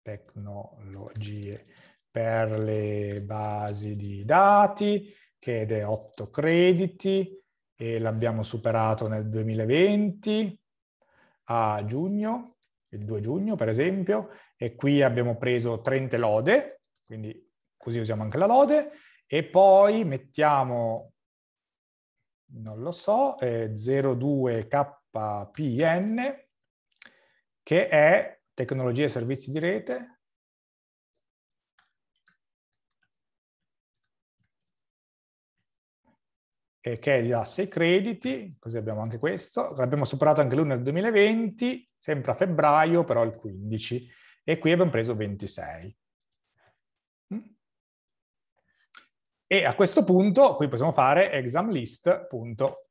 tecnologie per le basi di dati, che è 8 crediti e l'abbiamo superato nel 2020 a giugno, il 2 giugno per esempio, e qui abbiamo preso 30 lode, quindi così usiamo anche la lode, e poi mettiamo, non lo so, eh, 02KPN, che è tecnologie e servizi di rete, che è l'asse ai crediti, così abbiamo anche questo, l'abbiamo superato anche lui nel 2020, sempre a febbraio, però il 15, e qui abbiamo preso 26. Mm. E a questo punto qui possiamo fare examlist.init.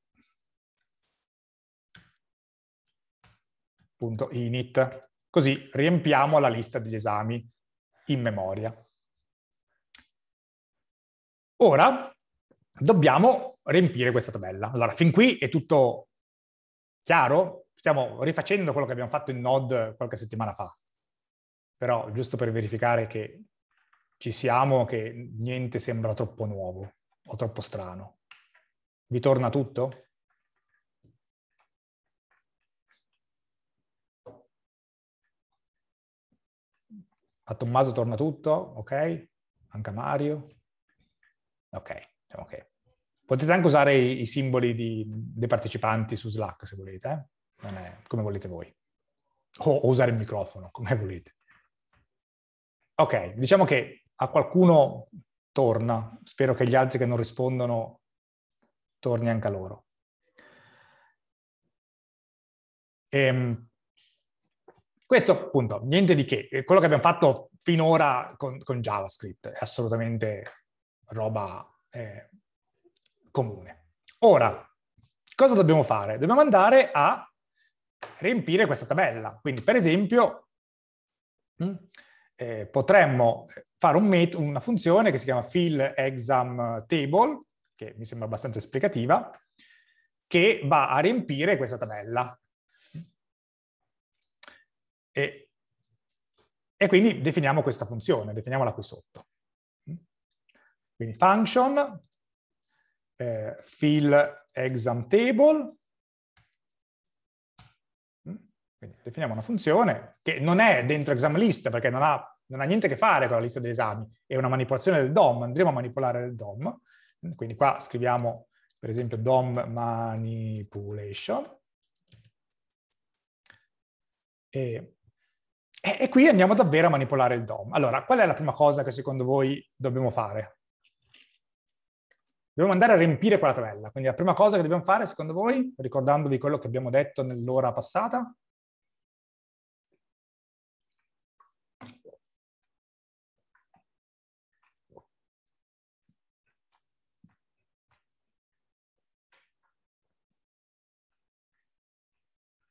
Così riempiamo la lista degli esami in memoria. Ora dobbiamo riempire questa tabella. Allora, fin qui è tutto chiaro? Stiamo rifacendo quello che abbiamo fatto in Node qualche settimana fa. Però, giusto per verificare che ci siamo, che niente sembra troppo nuovo o troppo strano. Vi torna tutto? A Tommaso torna tutto, ok? Anche a Mario. Ok, diciamo ok. Potete anche usare i, i simboli di, dei partecipanti su Slack se volete, eh? è, come volete voi. O, o usare il microfono, come volete. Ok, diciamo che a qualcuno torna, spero che gli altri che non rispondono torni anche a loro. E, ehm, questo appunto, niente di che, eh, quello che abbiamo fatto finora con, con JavaScript è assolutamente roba eh, comune. Ora, cosa dobbiamo fare? Dobbiamo andare a riempire questa tabella. Quindi, per esempio, mm, eh, potremmo fare un met- una funzione che si chiama fill exam table, che mi sembra abbastanza esplicativa, che va a riempire questa tabella. E, e quindi definiamo questa funzione, definiamola qui sotto. Quindi function, eh, fill exam table, quindi definiamo una funzione che non è dentro exam list perché non ha, non ha niente a che fare con la lista degli esami, è una manipolazione del DOM, andremo a manipolare il DOM. Quindi qua scriviamo per esempio DOM manipulation e e, e qui andiamo davvero a manipolare il DOM. Allora, qual è la prima cosa che secondo voi dobbiamo fare? Dobbiamo andare a riempire quella tabella. Quindi la prima cosa che dobbiamo fare, secondo voi, ricordandovi quello che abbiamo detto nell'ora passata?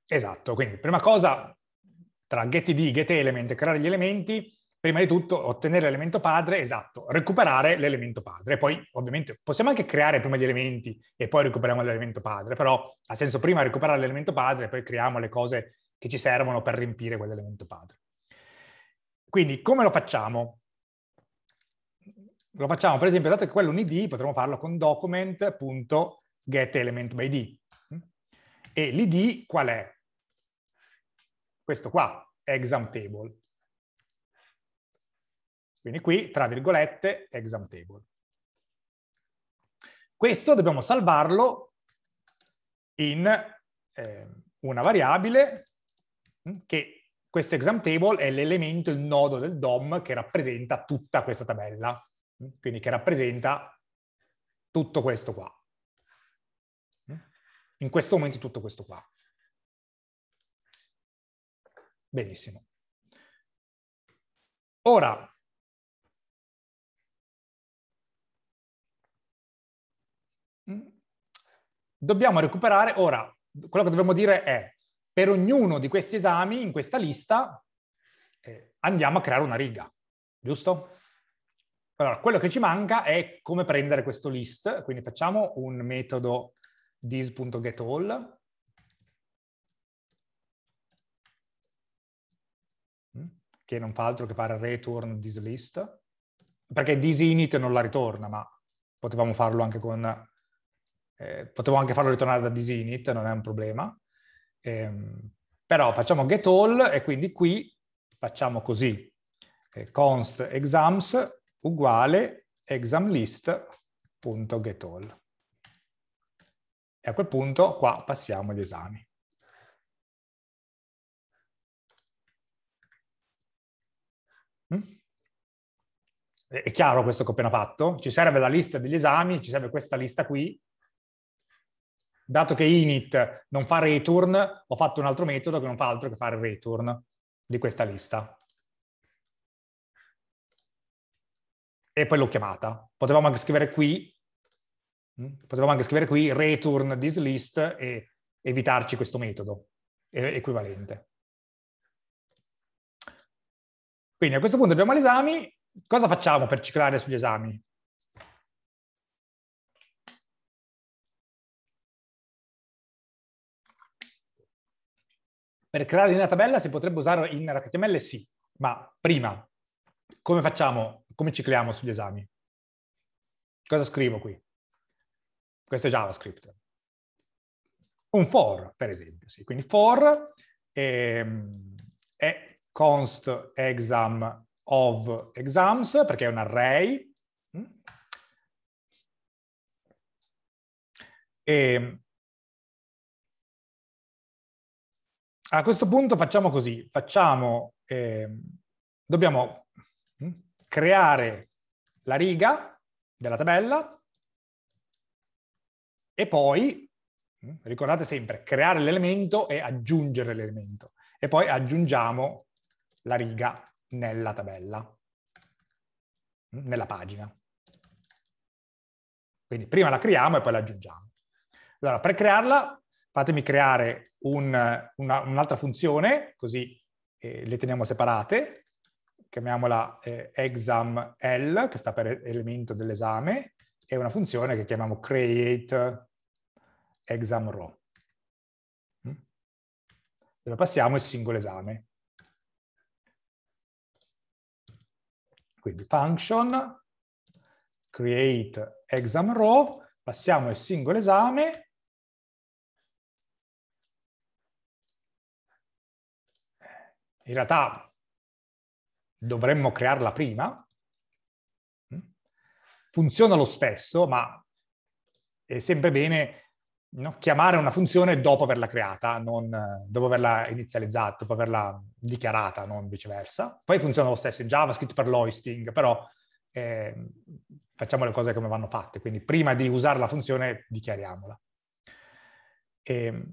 Esatto, quindi prima cosa tra getTd, getElement e creare gli elementi, prima di tutto ottenere l'elemento padre, esatto, recuperare l'elemento padre. Poi ovviamente possiamo anche creare prima gli elementi e poi recuperiamo l'elemento padre, però ha senso prima recuperare l'elemento padre e poi creiamo le cose che ci servono per riempire quell'elemento padre. Quindi come lo facciamo? Lo facciamo per esempio, dato che quello è un id, potremmo farlo con document.getElementById. E l'id qual è? questo qua, exam table. Quindi qui, tra virgolette, exam table. Questo dobbiamo salvarlo in eh, una variabile mm, che questo exam table è l'elemento, il nodo del DOM che rappresenta tutta questa tabella, mm, quindi che rappresenta tutto questo qua. Mm. In questo momento tutto questo qua. Benissimo. Ora, mm, dobbiamo recuperare, ora, quello che dobbiamo dire è, per ognuno di questi esami, in questa lista, eh, andiamo a creare una riga, giusto? Allora, quello che ci manca è come prendere questo list, quindi facciamo un metodo this.getAll che non fa altro che fare return this list, perché disinit non la ritorna, ma potevamo farlo anche con... Eh, potevo anche farlo ritornare da disinit, non è un problema. Ehm, però facciamo get all e quindi qui facciamo così. Eh, const exams uguale examlist.getall. E a quel punto qua passiamo agli esami. Mm? È chiaro questo che ho appena fatto? Ci serve la lista degli esami, ci serve questa lista qui. Dato che init non fa return, ho fatto un altro metodo che non fa altro che fare return di questa lista. E poi l'ho chiamata. Potevamo anche scrivere qui, mm? potevamo anche scrivere qui return this list e evitarci questo metodo equivalente. Quindi a questo punto abbiamo gli esami, cosa facciamo per ciclare sugli esami? Per creare una tabella si potrebbe usare in HTML? Sì, ma prima, come facciamo, come cicliamo sugli esami? Cosa scrivo qui? Questo è JavaScript. Un for, per esempio, sì. Quindi for ehm, è, è const exam of exams, perché è un array. E a questo punto facciamo così, facciamo, eh, dobbiamo mm, creare la riga della tabella e poi, mm, ricordate sempre, creare l'elemento e aggiungere l'elemento. E poi aggiungiamo la riga nella tabella, nella pagina. Quindi prima la creiamo e poi la aggiungiamo. Allora, per crearla, fatemi creare un'altra un funzione, così eh, le teniamo separate. Chiamiamola eh, examL, che sta per elemento dell'esame, e una funzione che chiamiamo create exam Dove mm? passiamo il singolo esame. Quindi function, create exam row, passiamo il singolo esame, in realtà dovremmo crearla prima, mm. funziona lo stesso, ma è sempre bene no? chiamare una funzione dopo averla creata, non, dopo averla inizializzata, dopo averla dichiarata, non viceversa. Poi funziona lo stesso in JavaScript per l'hoisting, però eh, facciamo le cose come vanno fatte, quindi prima di usare la funzione dichiariamola. E, ehm,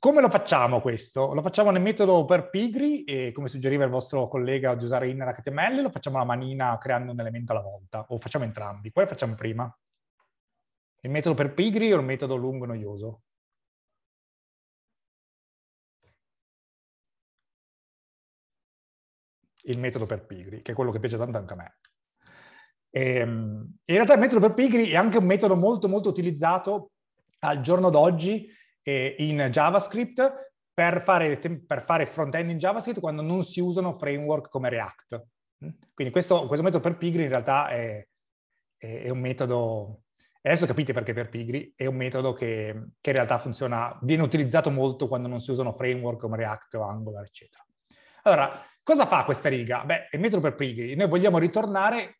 come lo facciamo questo? Lo facciamo nel metodo per pigri e come suggeriva il vostro collega di usare inner HTML, lo facciamo alla manina creando un elemento alla volta o facciamo entrambi. Quale facciamo prima? Il metodo per pigri o il metodo lungo e noioso? Il metodo per pigri, che è quello che piace tanto anche a me. E, ehm, in realtà il metodo per pigri è anche un metodo molto molto utilizzato al giorno d'oggi eh, in JavaScript per fare, per fare front-end in JavaScript quando non si usano framework come React. Mm? Quindi questo, questo metodo per pigri in realtà è, è, è un metodo Adesso capite perché per Pigri è un metodo che, che in realtà funziona, viene utilizzato molto quando non si usano framework come React o Angular, eccetera. Allora, cosa fa questa riga? Beh, è il metodo per Pigri, noi vogliamo ritornare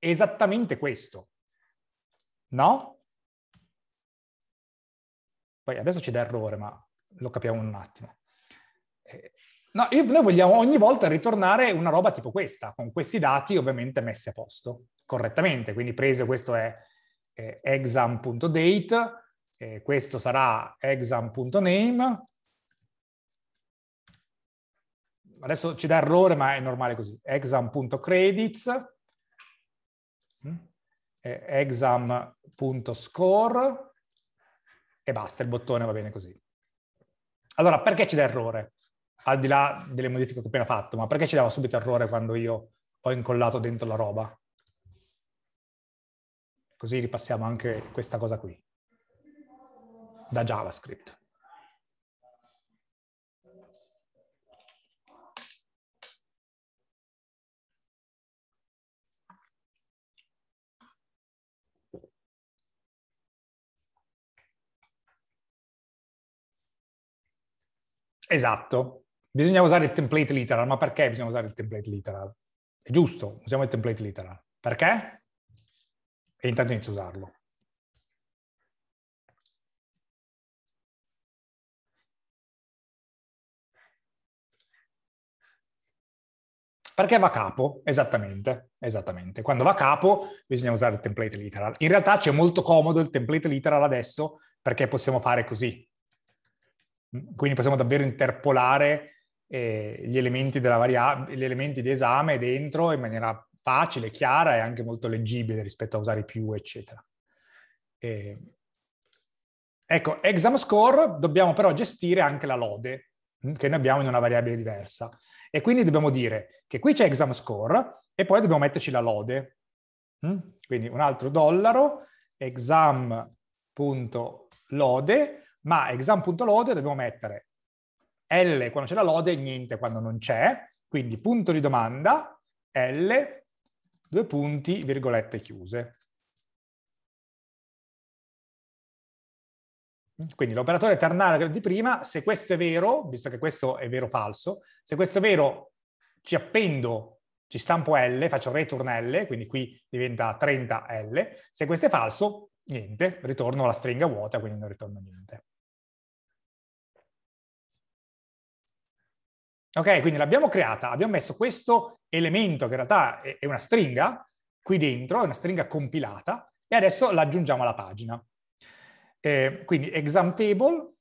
esattamente questo, no? Poi adesso c'è da errore, ma lo capiamo in un attimo. Eh, no, noi vogliamo ogni volta ritornare una roba tipo questa, con questi dati ovviamente messi a posto correttamente, quindi prese, questo è eh, exam.date, eh, questo sarà exam.name. Adesso ci dà errore, ma è normale così. exam.credits, eh, exam.score e basta, il bottone va bene così. Allora, perché ci dà errore? Al di là delle modifiche che ho appena fatto, ma perché ci dava subito errore quando io ho incollato dentro la roba? Così ripassiamo anche questa cosa qui, da JavaScript. Esatto. Bisogna usare il template literal, ma perché bisogna usare il template literal? È giusto, usiamo il template literal. Perché? e intanto inizio a usarlo. Perché va a capo? Esattamente, esattamente. Quando va a capo bisogna usare il template literal. In realtà c'è molto comodo il template literal adesso perché possiamo fare così. Quindi possiamo davvero interpolare eh, gli, elementi gli elementi di esame dentro in maniera facile, chiara e anche molto leggibile rispetto a usare più, eccetera. E... Ecco, exam score dobbiamo però gestire anche la lode mm, che noi abbiamo in una variabile diversa. E quindi dobbiamo dire che qui c'è exam score e poi dobbiamo metterci la lode. Mm? Quindi un altro dollaro, exam.lode, ma exam.lode dobbiamo mettere L quando c'è la lode e niente quando non c'è. Quindi punto di domanda, L due punti, virgolette chiuse. Quindi l'operatore ternario di prima, se questo è vero, visto che questo è vero o falso, se questo è vero ci appendo, ci stampo L, faccio return L, quindi qui diventa 30 L, se questo è falso, niente, ritorno la stringa vuota, quindi non ritorno niente. Ok, quindi l'abbiamo creata, abbiamo messo questo elemento che in realtà è una stringa qui dentro, è una stringa compilata, e adesso l'aggiungiamo alla pagina. Eh, quindi exam table,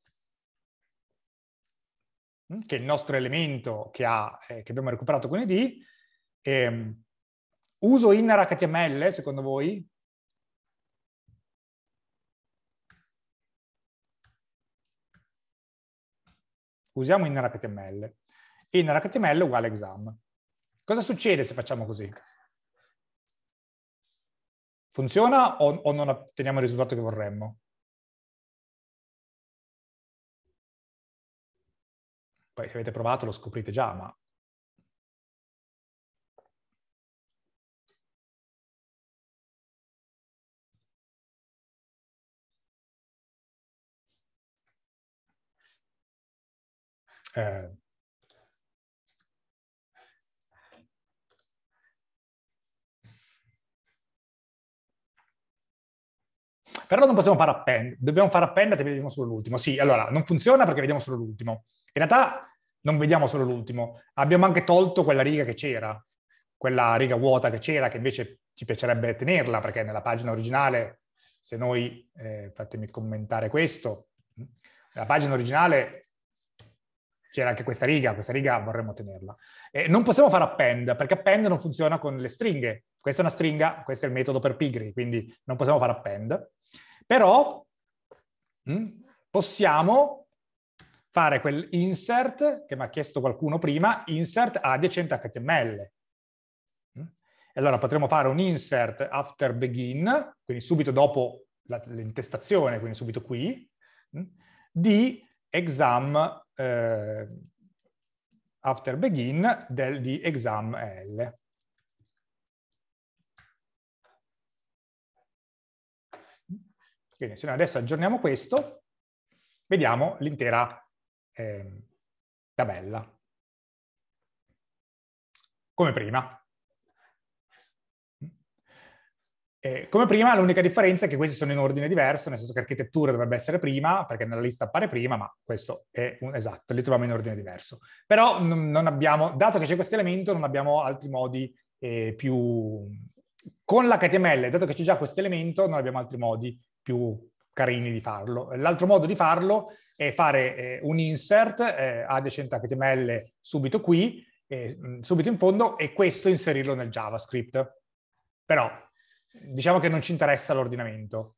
mm, che è il nostro elemento che, ha, eh, che abbiamo recuperato con id, eh, uso inner HTML secondo voi? Usiamo inner HTML in HTML uguale exam. Cosa succede se facciamo così? Funziona o, o non otteniamo il risultato che vorremmo? Poi se avete provato lo scoprite già, ma Eh, Però non possiamo fare append, dobbiamo fare append e vediamo solo l'ultimo. Sì, allora, non funziona perché vediamo solo l'ultimo. In realtà non vediamo solo l'ultimo, abbiamo anche tolto quella riga che c'era, quella riga vuota che c'era, che invece ci piacerebbe tenerla, perché nella pagina originale, se noi, eh, fatemi commentare questo, nella pagina originale c'era anche questa riga, questa riga vorremmo tenerla. Eh, non possiamo fare append, perché append non funziona con le stringhe. Questa è una stringa, questo è il metodo per pigri, quindi non possiamo fare append. Però mm? possiamo fare quell'insert che mi ha chiesto qualcuno prima, insert adiacente HTML. Mm? E allora potremmo fare un insert after begin, quindi subito dopo l'intestazione, quindi subito qui, mm? di exam eh, after begin del, di exam L. Bene, se noi adesso aggiorniamo questo, vediamo l'intera eh, tabella. Come prima. Eh, come prima l'unica differenza è che questi sono in ordine diverso, nel senso che l'architettura dovrebbe essere prima, perché nella lista appare prima, ma questo è un, esatto, li troviamo in ordine diverso. Però non abbiamo, dato che c'è questo elemento, non abbiamo altri modi eh, più... Con l'HTML, dato che c'è già questo elemento, non abbiamo altri modi più carini di farlo. L'altro modo di farlo è fare eh, un insert eh, adiacente HTML subito qui, eh, mm, subito in fondo, e questo inserirlo nel JavaScript. Però diciamo che non ci interessa l'ordinamento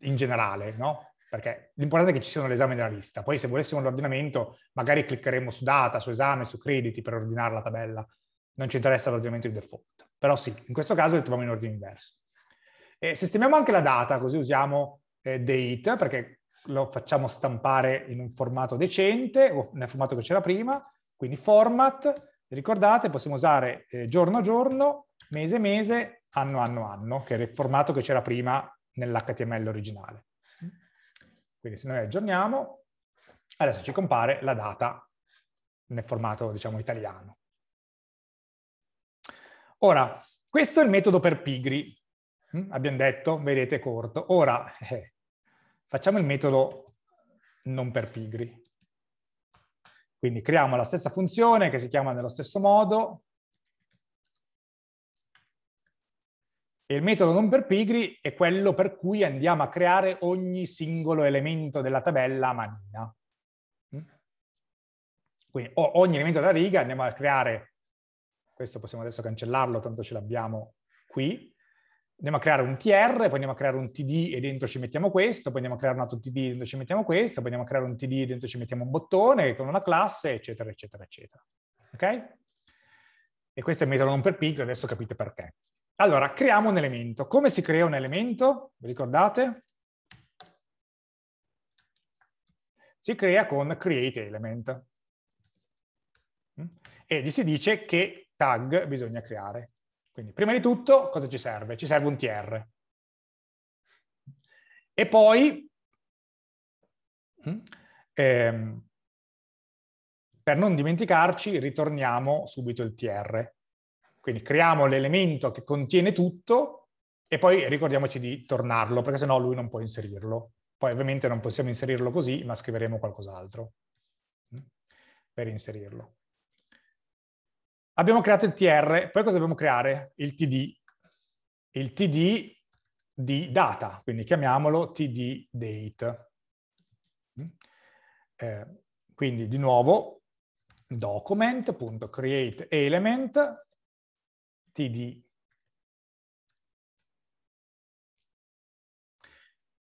in generale, no? Perché l'importante è che ci siano l'esame della lista. Poi se volessimo l'ordinamento, magari cliccheremo su data, su esame, su crediti per ordinare la tabella. Non ci interessa l'ordinamento di default. Però sì, in questo caso lo troviamo in ordine inverso. E sistemiamo anche la data, così usiamo eh, date, perché lo facciamo stampare in un formato decente, o nel formato che c'era prima, quindi format, ricordate, possiamo usare eh, giorno giorno, mese mese, anno anno anno, che era il formato che c'era prima nell'HTML originale. Quindi se noi aggiorniamo, adesso ci compare la data nel formato, diciamo, italiano. Ora, questo è il metodo per pigri. Mm? Abbiamo detto, vedete, corto. Ora, eh, facciamo il metodo non per pigri. Quindi creiamo la stessa funzione che si chiama nello stesso modo. E il metodo non per pigri è quello per cui andiamo a creare ogni singolo elemento della tabella a manina. Mm? Quindi ogni elemento della riga andiamo a creare, questo possiamo adesso cancellarlo, tanto ce l'abbiamo qui, andiamo a creare un TR, poi andiamo a creare un TD e dentro ci mettiamo questo, poi andiamo a creare un altro TD e dentro ci mettiamo questo, poi andiamo a creare un TD e dentro ci mettiamo un bottone con una classe, eccetera, eccetera, eccetera. Ok? E questo è il metodo non per piccolo, adesso capite perché. Allora, creiamo un elemento. Come si crea un elemento? Vi ricordate? Si crea con create element. Mm? E gli si dice che tag bisogna creare. Quindi, prima di tutto, cosa ci serve? Ci serve un TR. E poi, mm, ehm, per non dimenticarci, ritorniamo subito il TR. Quindi creiamo l'elemento che contiene tutto e poi ricordiamoci di tornarlo, perché sennò lui non può inserirlo. Poi ovviamente non possiamo inserirlo così, ma scriveremo qualcos'altro mm, per inserirlo. Abbiamo creato il TR, poi cosa dobbiamo creare? Il TD. Il TD di data, quindi chiamiamolo TD date. Mm. Eh, quindi di nuovo document.createElement td.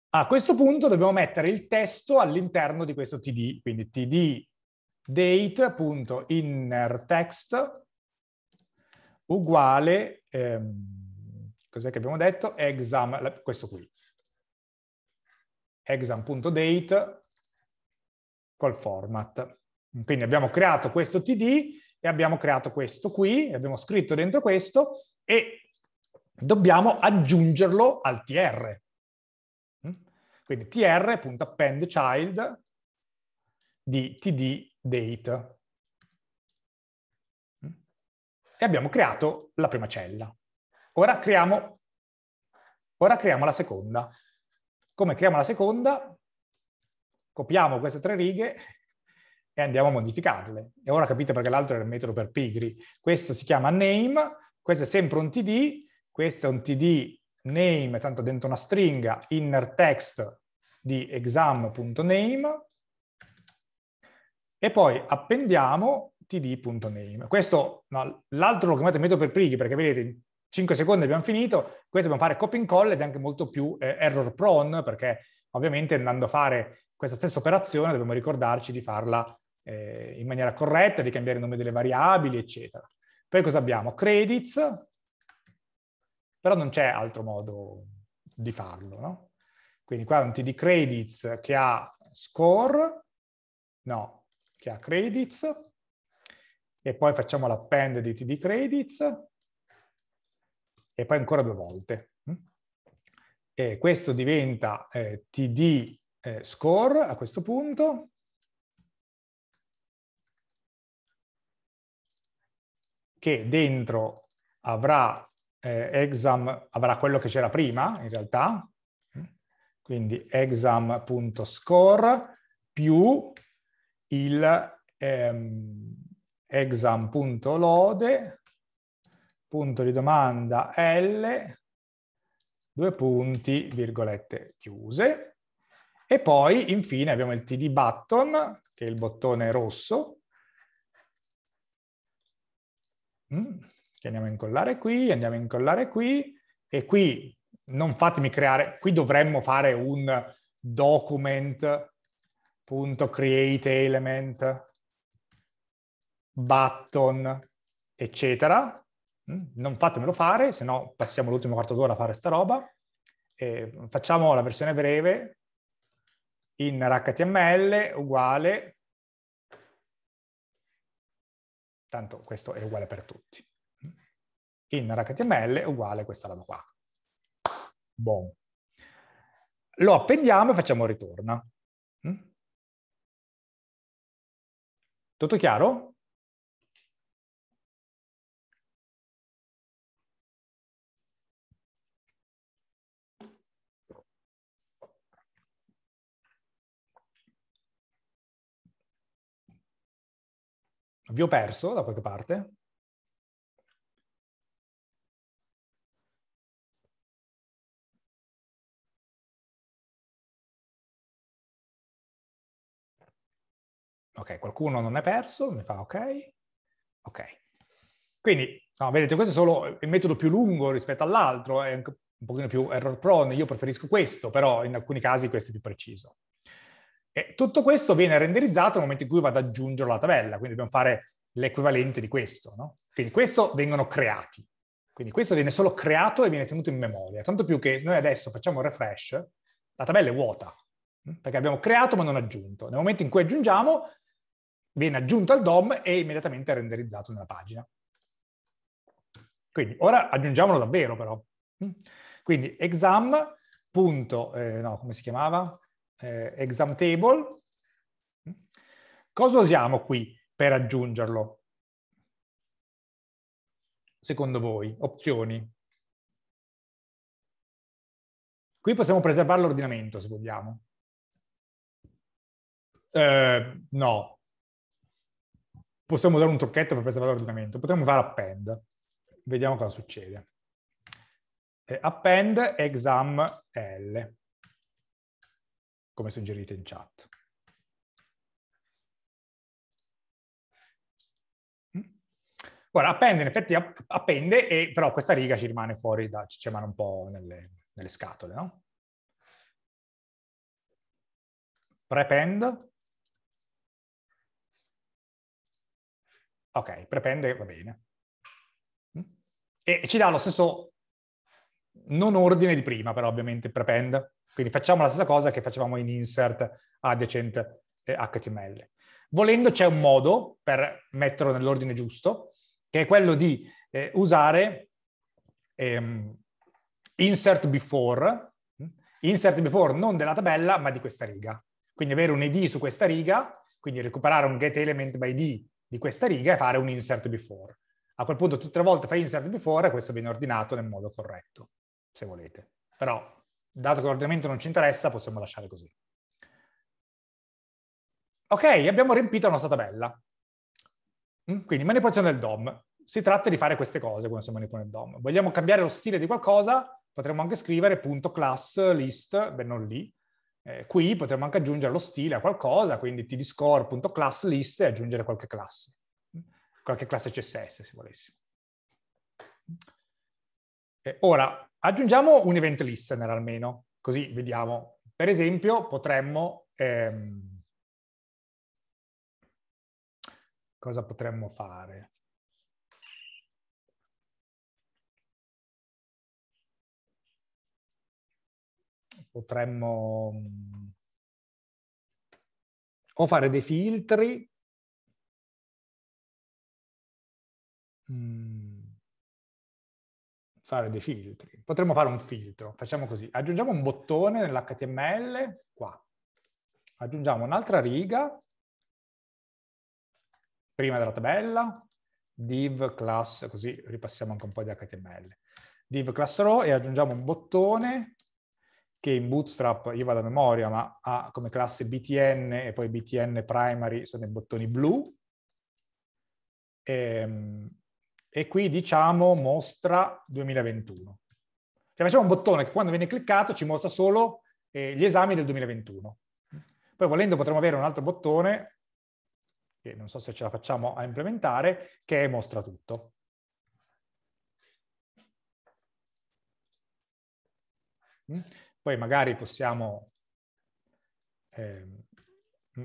A questo punto dobbiamo mettere il testo all'interno di questo td, quindi td date.innerText uguale, ehm, cos'è che abbiamo detto? Exam, questo qui, exam.date col format. Quindi abbiamo creato questo td e abbiamo creato questo qui, abbiamo scritto dentro questo e dobbiamo aggiungerlo al tr. Mm? Quindi tr.appendChild di td date e abbiamo creato la prima cella. Ora creiamo, ora creiamo la seconda. Come creiamo la seconda? Copiamo queste tre righe e andiamo a modificarle. E ora capite perché l'altro era il metodo per pigri. Questo si chiama name, questo è sempre un td, questo è un td name, tanto dentro una stringa, inner text di exam.name, e poi appendiamo td.name. Questo, no, l'altro l'ho chiamato metodo per prighi perché vedete in 5 secondi abbiamo finito, questo dobbiamo fare copy and call ed è anche molto più eh, error prone perché ovviamente andando a fare questa stessa operazione dobbiamo ricordarci di farla eh, in maniera corretta, di cambiare il nome delle variabili, eccetera. Poi cosa abbiamo? Credits, però non c'è altro modo di farlo, no? Quindi qua è un td credits che ha score, no, che ha credits, e poi facciamo l'append di TD credits e poi ancora due volte. Mm? E questo diventa eh, TD eh, score a questo punto. che dentro avrà eh, exam, avrà quello che c'era prima in realtà, mm? quindi exam.score più il, ehm, exam.lode, punto di domanda L, due punti, virgolette chiuse. E poi infine abbiamo il TD button, che è il bottone rosso, mm, che andiamo a incollare qui, andiamo a incollare qui, e qui non fatemi creare, qui dovremmo fare un document.createElement button, eccetera. Mm, non fatemelo fare, se no passiamo l'ultimo quarto d'ora a fare sta roba. E facciamo la versione breve in HTML uguale, tanto questo è uguale per tutti, mm. in HTML uguale questa roba qua. Boom. Lo appendiamo e facciamo ritorno. Mm. Tutto chiaro? Vi ho perso da qualche parte? Ok, qualcuno non è perso, mi fa ok. Ok. Quindi, no, vedete, questo è solo il metodo più lungo rispetto all'altro, è un pochino più error prone, io preferisco questo, però in alcuni casi questo è più preciso. E tutto questo viene renderizzato nel momento in cui vado ad aggiungere la tabella, quindi dobbiamo fare l'equivalente di questo. No? Quindi questo vengono creati. Quindi questo viene solo creato e viene tenuto in memoria. Tanto più che noi adesso facciamo un refresh, la tabella è vuota, mm? perché abbiamo creato ma non aggiunto. Nel momento in cui aggiungiamo, viene aggiunto al DOM e immediatamente renderizzato nella pagina. Quindi ora aggiungiamolo davvero però. Mm? Quindi exam. Punto, eh, no, come si chiamava? eh, exam table. Cosa usiamo qui per aggiungerlo? Secondo voi, opzioni. Qui possiamo preservare l'ordinamento, se vogliamo. Eh, no. Possiamo usare un trucchetto per preservare l'ordinamento. Potremmo fare append. Vediamo cosa succede. Eh, append exam L come suggerito in chat. Ora, mm. appende, in effetti appende, e, però questa riga ci rimane fuori, da, ci rimane un po' nelle, nelle scatole, no? Prepend. Ok, prepend va bene. Mm. E ci dà lo stesso non ordine di prima, però ovviamente prepend quindi facciamo la stessa cosa che facevamo in insert adiacent HTML. Eh, Volendo c'è un modo per metterlo nell'ordine giusto, che è quello di eh, usare ehm, insert before, hm? insert before non della tabella ma di questa riga. Quindi avere un id su questa riga, quindi recuperare un get element by d di questa riga e fare un insert before. A quel punto tutte le volte fai insert before e questo viene ordinato nel modo corretto, se volete. Però dato che l'ordinamento non ci interessa, possiamo lasciare così. Ok, abbiamo riempito la nostra tabella. Mm, quindi manipolazione del DOM. Si tratta di fare queste cose quando si manipola il DOM. Vogliamo cambiare lo stile di qualcosa, potremmo anche scrivere punto class list, beh non lì. Eh, qui potremmo anche aggiungere lo stile a qualcosa, quindi tdscore.class list e aggiungere qualche classe, mm, qualche classe CSS se volessimo. Eh, ora, aggiungiamo un event listener almeno, così vediamo. Per esempio, potremmo... Ehm, cosa potremmo fare? Potremmo mm, o fare dei filtri. Mm fare dei filtri. Potremmo fare un filtro, facciamo così, aggiungiamo un bottone nell'HTML qua, aggiungiamo un'altra riga, prima della tabella, div class, così ripassiamo anche un po' di HTML, div class row e aggiungiamo un bottone che in Bootstrap, io vado a memoria, ma ha come classe btn e poi btn primary sono i bottoni blu, e, ehm, e qui diciamo mostra 2021. Cioè facciamo un bottone che quando viene cliccato ci mostra solo eh, gli esami del 2021. Poi volendo potremmo avere un altro bottone, che non so se ce la facciamo a implementare, che mostra tutto. Mm? Poi magari possiamo eh,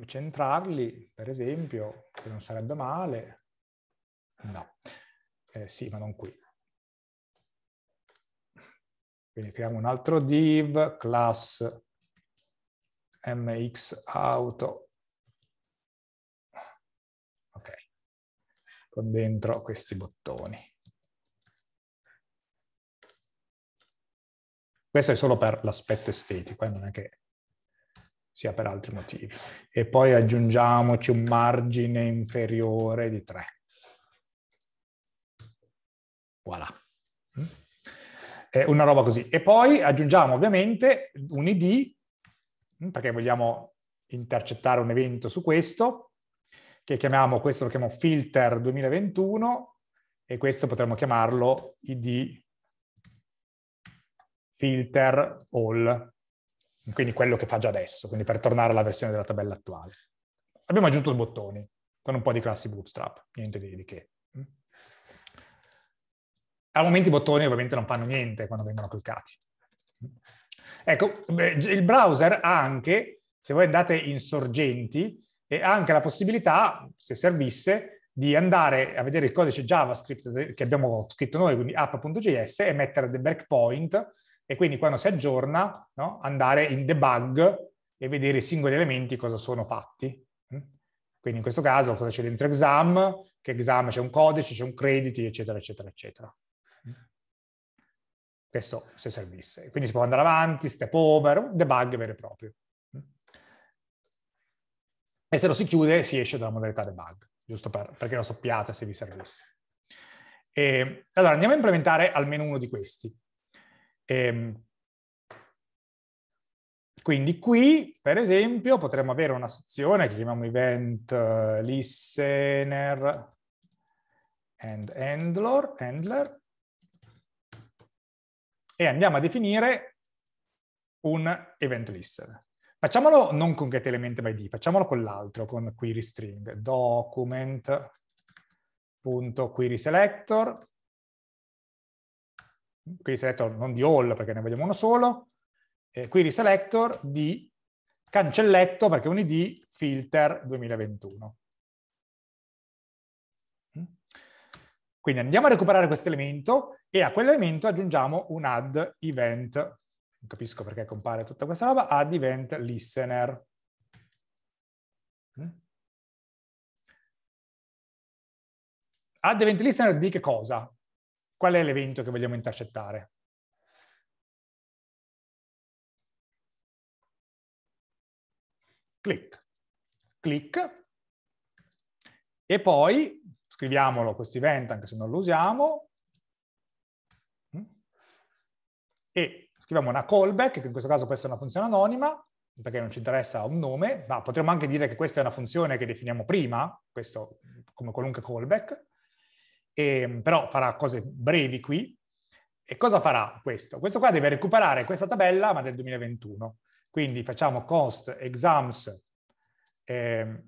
centrarli, per esempio, che non sarebbe male. No. Eh, sì, ma non qui. Quindi creiamo un altro div, class mxauto. Ok, con dentro questi bottoni. Questo è solo per l'aspetto estetico, eh? non è che sia per altri motivi. E poi aggiungiamoci un margine inferiore di 3. Voilà. Eh? È una roba così. E poi aggiungiamo ovviamente un ID, mm, perché vogliamo intercettare un evento su questo, che chiamiamo, questo lo chiamiamo filter 2021 e questo potremmo chiamarlo ID filter all, quindi quello che fa già adesso, quindi per tornare alla versione della tabella attuale. Abbiamo aggiunto i bottoni con un po' di classi bootstrap, niente di, di che. Al momento i bottoni ovviamente non fanno niente quando vengono cliccati. Ecco, il browser ha anche, se voi andate in sorgenti, ha anche la possibilità, se servisse, di andare a vedere il codice JavaScript che abbiamo scritto noi, quindi app.js, e mettere the breakpoint, e quindi quando si aggiorna, no, andare in debug e vedere i singoli elementi cosa sono fatti. Quindi in questo caso cosa c'è dentro exam, che exam c'è un codice, c'è un crediti, eccetera, eccetera, eccetera. Questo se servisse. Quindi si può andare avanti, step over, debug vero e proprio. Mm. E se lo si chiude si esce dalla modalità debug, giusto per, perché lo sappiate se vi servisse. E, allora andiamo a implementare almeno uno di questi. E, ehm, quindi qui, per esempio, potremmo avere una sezione che chiamiamo event eh, listener and handler, handler e andiamo a definire un event listener. Facciamolo non con getElementByD, facciamolo con l'altro, con query string, document.querySelector, query selector non di all perché ne vogliamo uno solo, eh, query di cancelletto perché è un id filter 2021. Quindi andiamo a recuperare questo elemento e a quell'elemento aggiungiamo un add event. Non capisco perché compare tutta questa roba, add event listener. Mm? Add event listener di che cosa? Qual è l'evento che vogliamo intercettare? Click. Click. E poi Scriviamolo questo event anche se non lo usiamo. E scriviamo una callback, che in questo caso può essere una funzione anonima, perché non ci interessa un nome, ma potremmo anche dire che questa è una funzione che definiamo prima, questo come qualunque callback, e, però farà cose brevi qui. E cosa farà questo? Questo qua deve recuperare questa tabella, ma del 2021. Quindi facciamo cost exams eh,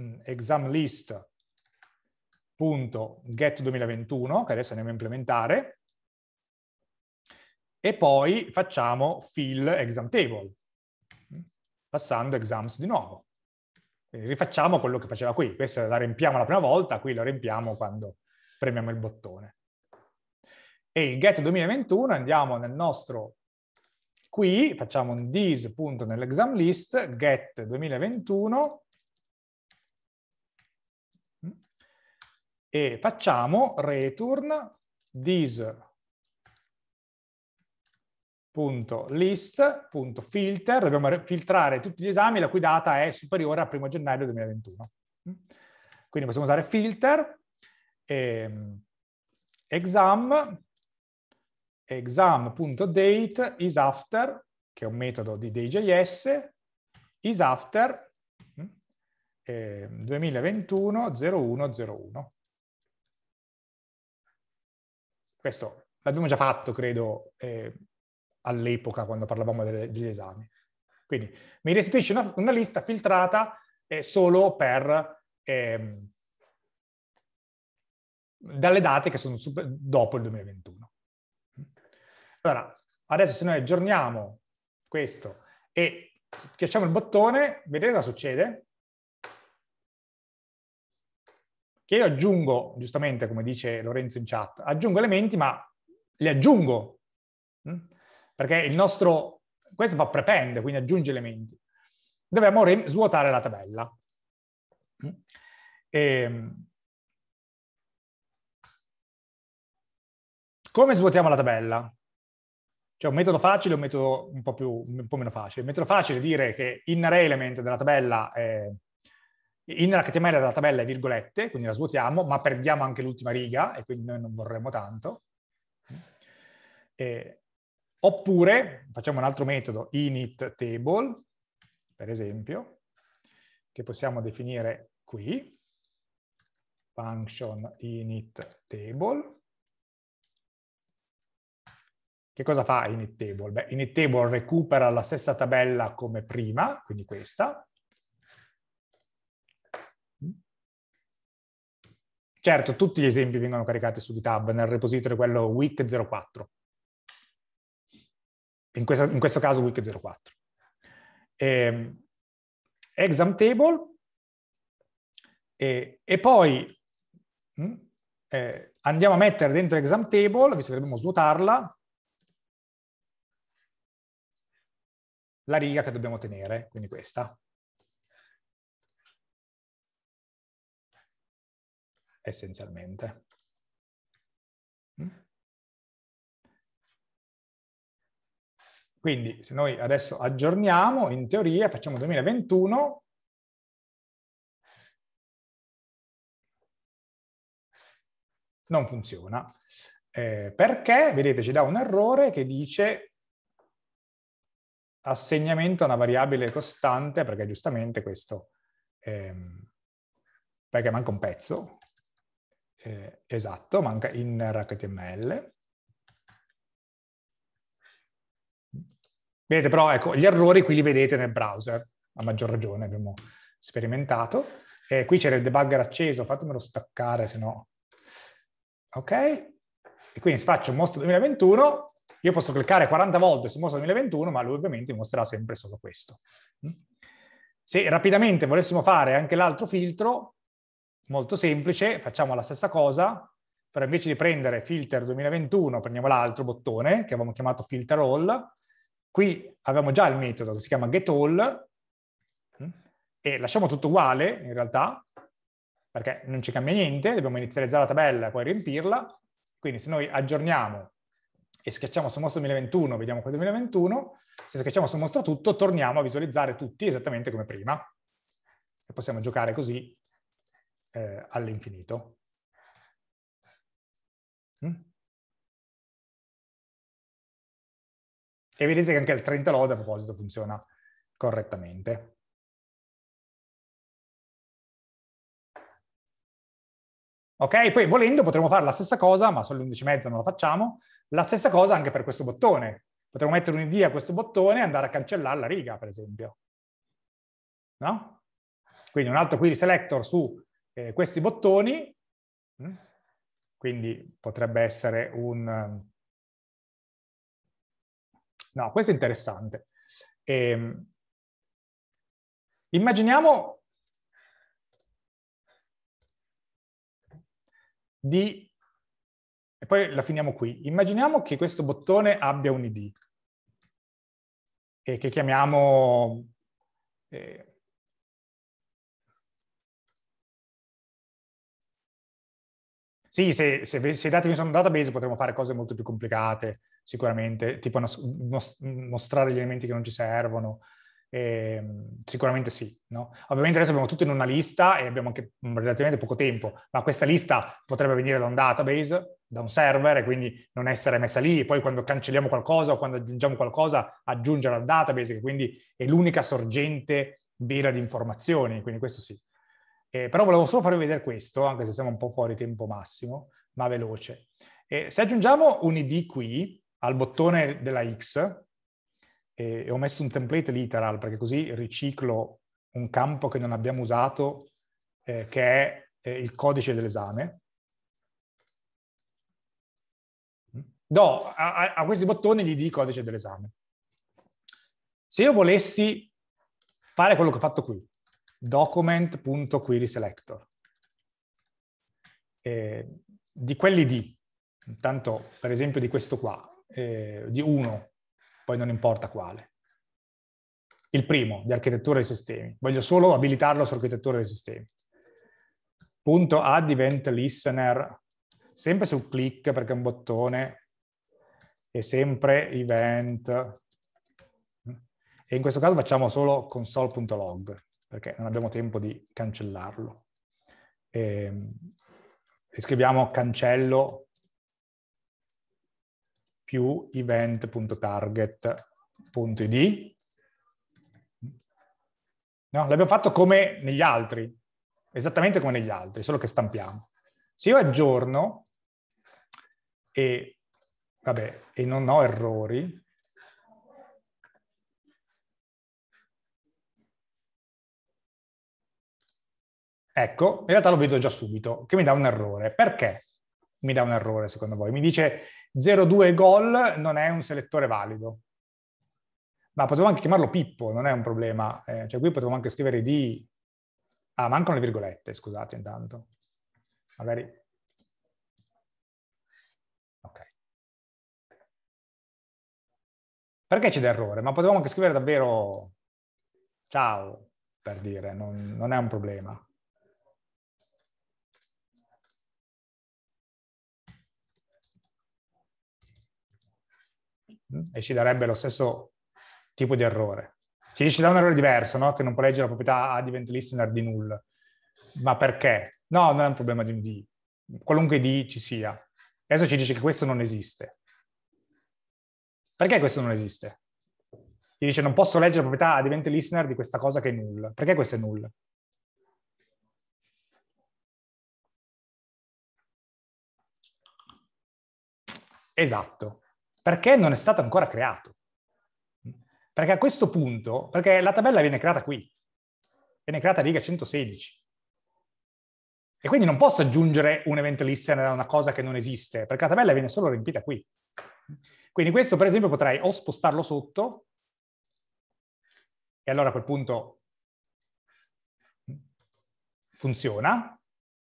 Mm, exam list get 2021 che adesso andiamo a implementare, e poi facciamo fill exam table mm, passando exams di nuovo. Quindi rifacciamo quello che faceva qui. Questa la riempiamo la prima volta, qui la riempiamo quando premiamo il bottone. E il get 2021 andiamo nel nostro qui, facciamo un this nell'exam list get 2021, e facciamo return this.list.filter, dobbiamo filtrare tutti gli esami la cui data è superiore al 1 gennaio 2021. Quindi possiamo usare filter, ehm, exam, exam.date is after, che è un metodo di DJS, is after mm, eh, 2021-0101. Questo l'abbiamo già fatto, credo, eh, all'epoca quando parlavamo delle, degli esami. Quindi mi restituisce una, una lista filtrata eh, solo per, eh, dalle date che sono super, dopo il 2021. Allora, adesso se noi aggiorniamo questo e schiacciamo il bottone, vedete cosa succede? che io aggiungo, giustamente come dice Lorenzo in chat, aggiungo elementi ma li aggiungo, mm? perché il nostro, questo fa prepend, quindi aggiunge elementi. Dobbiamo re- svuotare la tabella. Mm? E, ehm, come svuotiamo la tabella? C'è cioè, un metodo facile e un metodo un po, più, un po', meno facile. Il metodo facile è dire che inner element della tabella è in nella categoria della tabella è virgolette, quindi la svuotiamo, ma perdiamo anche l'ultima riga e quindi noi non vorremmo tanto. Eh, oppure facciamo un altro metodo, init table, per esempio, che possiamo definire qui, function init table. Che cosa fa init table? Beh, init table recupera la stessa tabella come prima, quindi questa, Certo, tutti gli esempi vengono caricati su GitHub nel repository quello week04. In, questa, in questo caso week04. E, ehm, exam table e, e poi mh, mm, eh, andiamo a mettere dentro exam table, visto che dobbiamo svuotarla, la riga che dobbiamo tenere, quindi questa. essenzialmente. Mm? Quindi se noi adesso aggiorniamo, in teoria facciamo 2021, non funziona. Eh, perché? Vedete, ci dà un errore che dice assegnamento a una variabile costante, perché giustamente questo, ehm, perché manca un pezzo, eh, esatto, manca in HTML. Vedete però, ecco, gli errori qui li vedete nel browser, a maggior ragione abbiamo sperimentato. Eh, qui c'era il debugger acceso, fatemelo staccare, se no... Ok? E quindi faccio mostra 2021, io posso cliccare 40 volte su mostra 2021, ma lui ovviamente mostrerà sempre solo questo. Mm. Se rapidamente volessimo fare anche l'altro filtro, molto semplice, facciamo la stessa cosa, però invece di prendere filter 2021 prendiamo l'altro bottone che avevamo chiamato filter all, qui abbiamo già il metodo che si chiama getAll mm, e lasciamo tutto uguale in realtà, perché non ci cambia niente, dobbiamo inizializzare la tabella e poi riempirla, quindi se noi aggiorniamo e schiacciamo su mostra 2021, vediamo quel 2021, se schiacciamo su mostra tutto torniamo a visualizzare tutti esattamente come prima. E possiamo giocare così eh, all'infinito. Mm? E vedete che anche il 30 load a proposito funziona correttamente. Ok, poi volendo potremmo fare la stessa cosa, ma solo l'11,5 non la facciamo, la stessa cosa anche per questo bottone. Potremmo mettere un ID a questo bottone e andare a cancellare la riga, per esempio. No? Quindi un altro query selector su eh, questi bottoni, mm, quindi potrebbe essere un... Ehm, no, questo è interessante. Ehm, immaginiamo di... E poi la finiamo qui. Immaginiamo che questo bottone abbia un ID e che chiamiamo eh, Sì, se, se, se i dati sono in database potremmo fare cose molto più complicate, sicuramente, tipo nos- mostrare gli elementi che non ci servono, eh, sicuramente sì. No? Ovviamente adesso abbiamo tutto in una lista e abbiamo anche relativamente poco tempo, ma questa lista potrebbe venire da un database, da un server e quindi non essere messa lì e poi quando cancelliamo qualcosa o quando aggiungiamo qualcosa aggiungere al database che quindi è l'unica sorgente vera di informazioni, quindi questo sì. Eh, però volevo solo farvi vedere questo, anche se siamo un po' fuori tempo massimo, ma veloce. Eh, se aggiungiamo un id qui al bottone della X, eh, ho messo un template literal perché così riciclo un campo che non abbiamo usato, eh, che è eh, il codice dell'esame, do a, a, questi bottoni gli di codice dell'esame. Se io volessi fare quello che ho fatto qui, document.querySelector. Eh, di quelli di, intanto per esempio di questo qua, eh, di uno, poi non importa quale. Il primo, di architettura dei sistemi. Voglio solo abilitarlo su architettura dei sistemi. Punto A diventa listener, sempre sul click perché è un bottone, e sempre event. E in questo caso facciamo solo console.log perché non abbiamo tempo di cancellarlo. E, ehm, e scriviamo cancello più event.target.id. No, l'abbiamo fatto come negli altri, esattamente come negli altri, solo che stampiamo. Se io aggiorno e, vabbè, e non ho errori, Ecco, in realtà lo vedo già subito, che mi dà un errore. Perché mi dà un errore secondo voi? Mi dice 0-2 gol non è un selettore valido. Ma potevo anche chiamarlo Pippo, non è un problema. Eh, cioè qui potevo anche scrivere di... Ah, mancano le virgolette, scusate intanto. Magari... Ok. Perché c'è l'errore? Ma potevamo anche scrivere davvero... Ciao, per dire, non, non è un problema. e ci darebbe lo stesso tipo di errore. Ci, dice da un errore diverso, no? che non può leggere la proprietà ad event listener di null. Ma perché? No, non è un problema di un D. Qualunque D ci sia. Adesso ci dice che questo non esiste. Perché questo non esiste? Ci dice non posso leggere la proprietà ad event listener di questa cosa che è null. Perché questo è null? Esatto, perché non è stato ancora creato. Perché a questo punto, perché la tabella viene creata qui, viene creata a riga 116. E quindi non posso aggiungere un event listener a una cosa che non esiste, perché la tabella viene solo riempita qui. Quindi questo, per esempio, potrei o spostarlo sotto, e allora a quel punto funziona,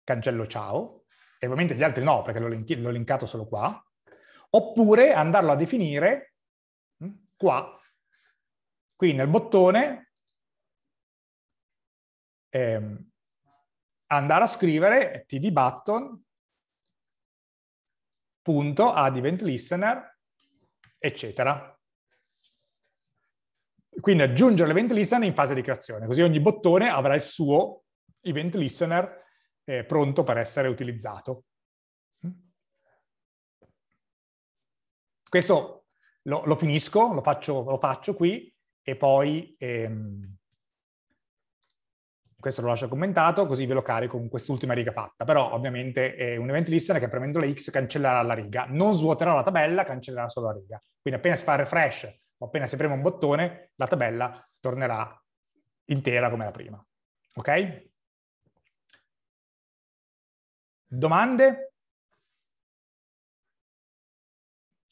cancello ciao, e ovviamente gli altri no, perché l'ho linkato solo qua, oppure andarlo a definire mm, qua, qui nel bottone, ehm, andare a scrivere td button punto ad event listener eccetera quindi aggiungere l'event listener in fase di creazione così ogni bottone avrà il suo event listener eh, pronto per essere utilizzato Questo lo, lo finisco, lo faccio, lo faccio, qui e poi ehm, questo lo lascio commentato così ve lo carico con quest'ultima riga fatta. Però ovviamente è un event listener che premendo la X cancellerà la riga, non svuoterà la tabella, cancellerà solo la riga. Quindi appena si fa refresh o appena si preme un bottone, la tabella tornerà intera come la prima. Ok? Domande?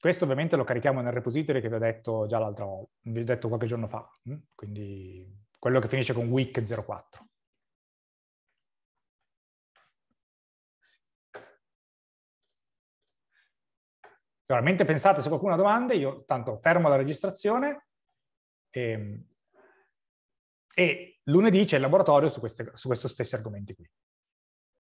Questo ovviamente lo carichiamo nel repository che vi ho detto già l'altra volta, vi ho detto qualche giorno fa, mm? quindi quello che finisce con week 04. Allora, mentre pensate se qualcuno ha domande, io tanto fermo la registrazione e, ehm, e lunedì c'è il laboratorio su, queste, su questi stessi argomenti qui.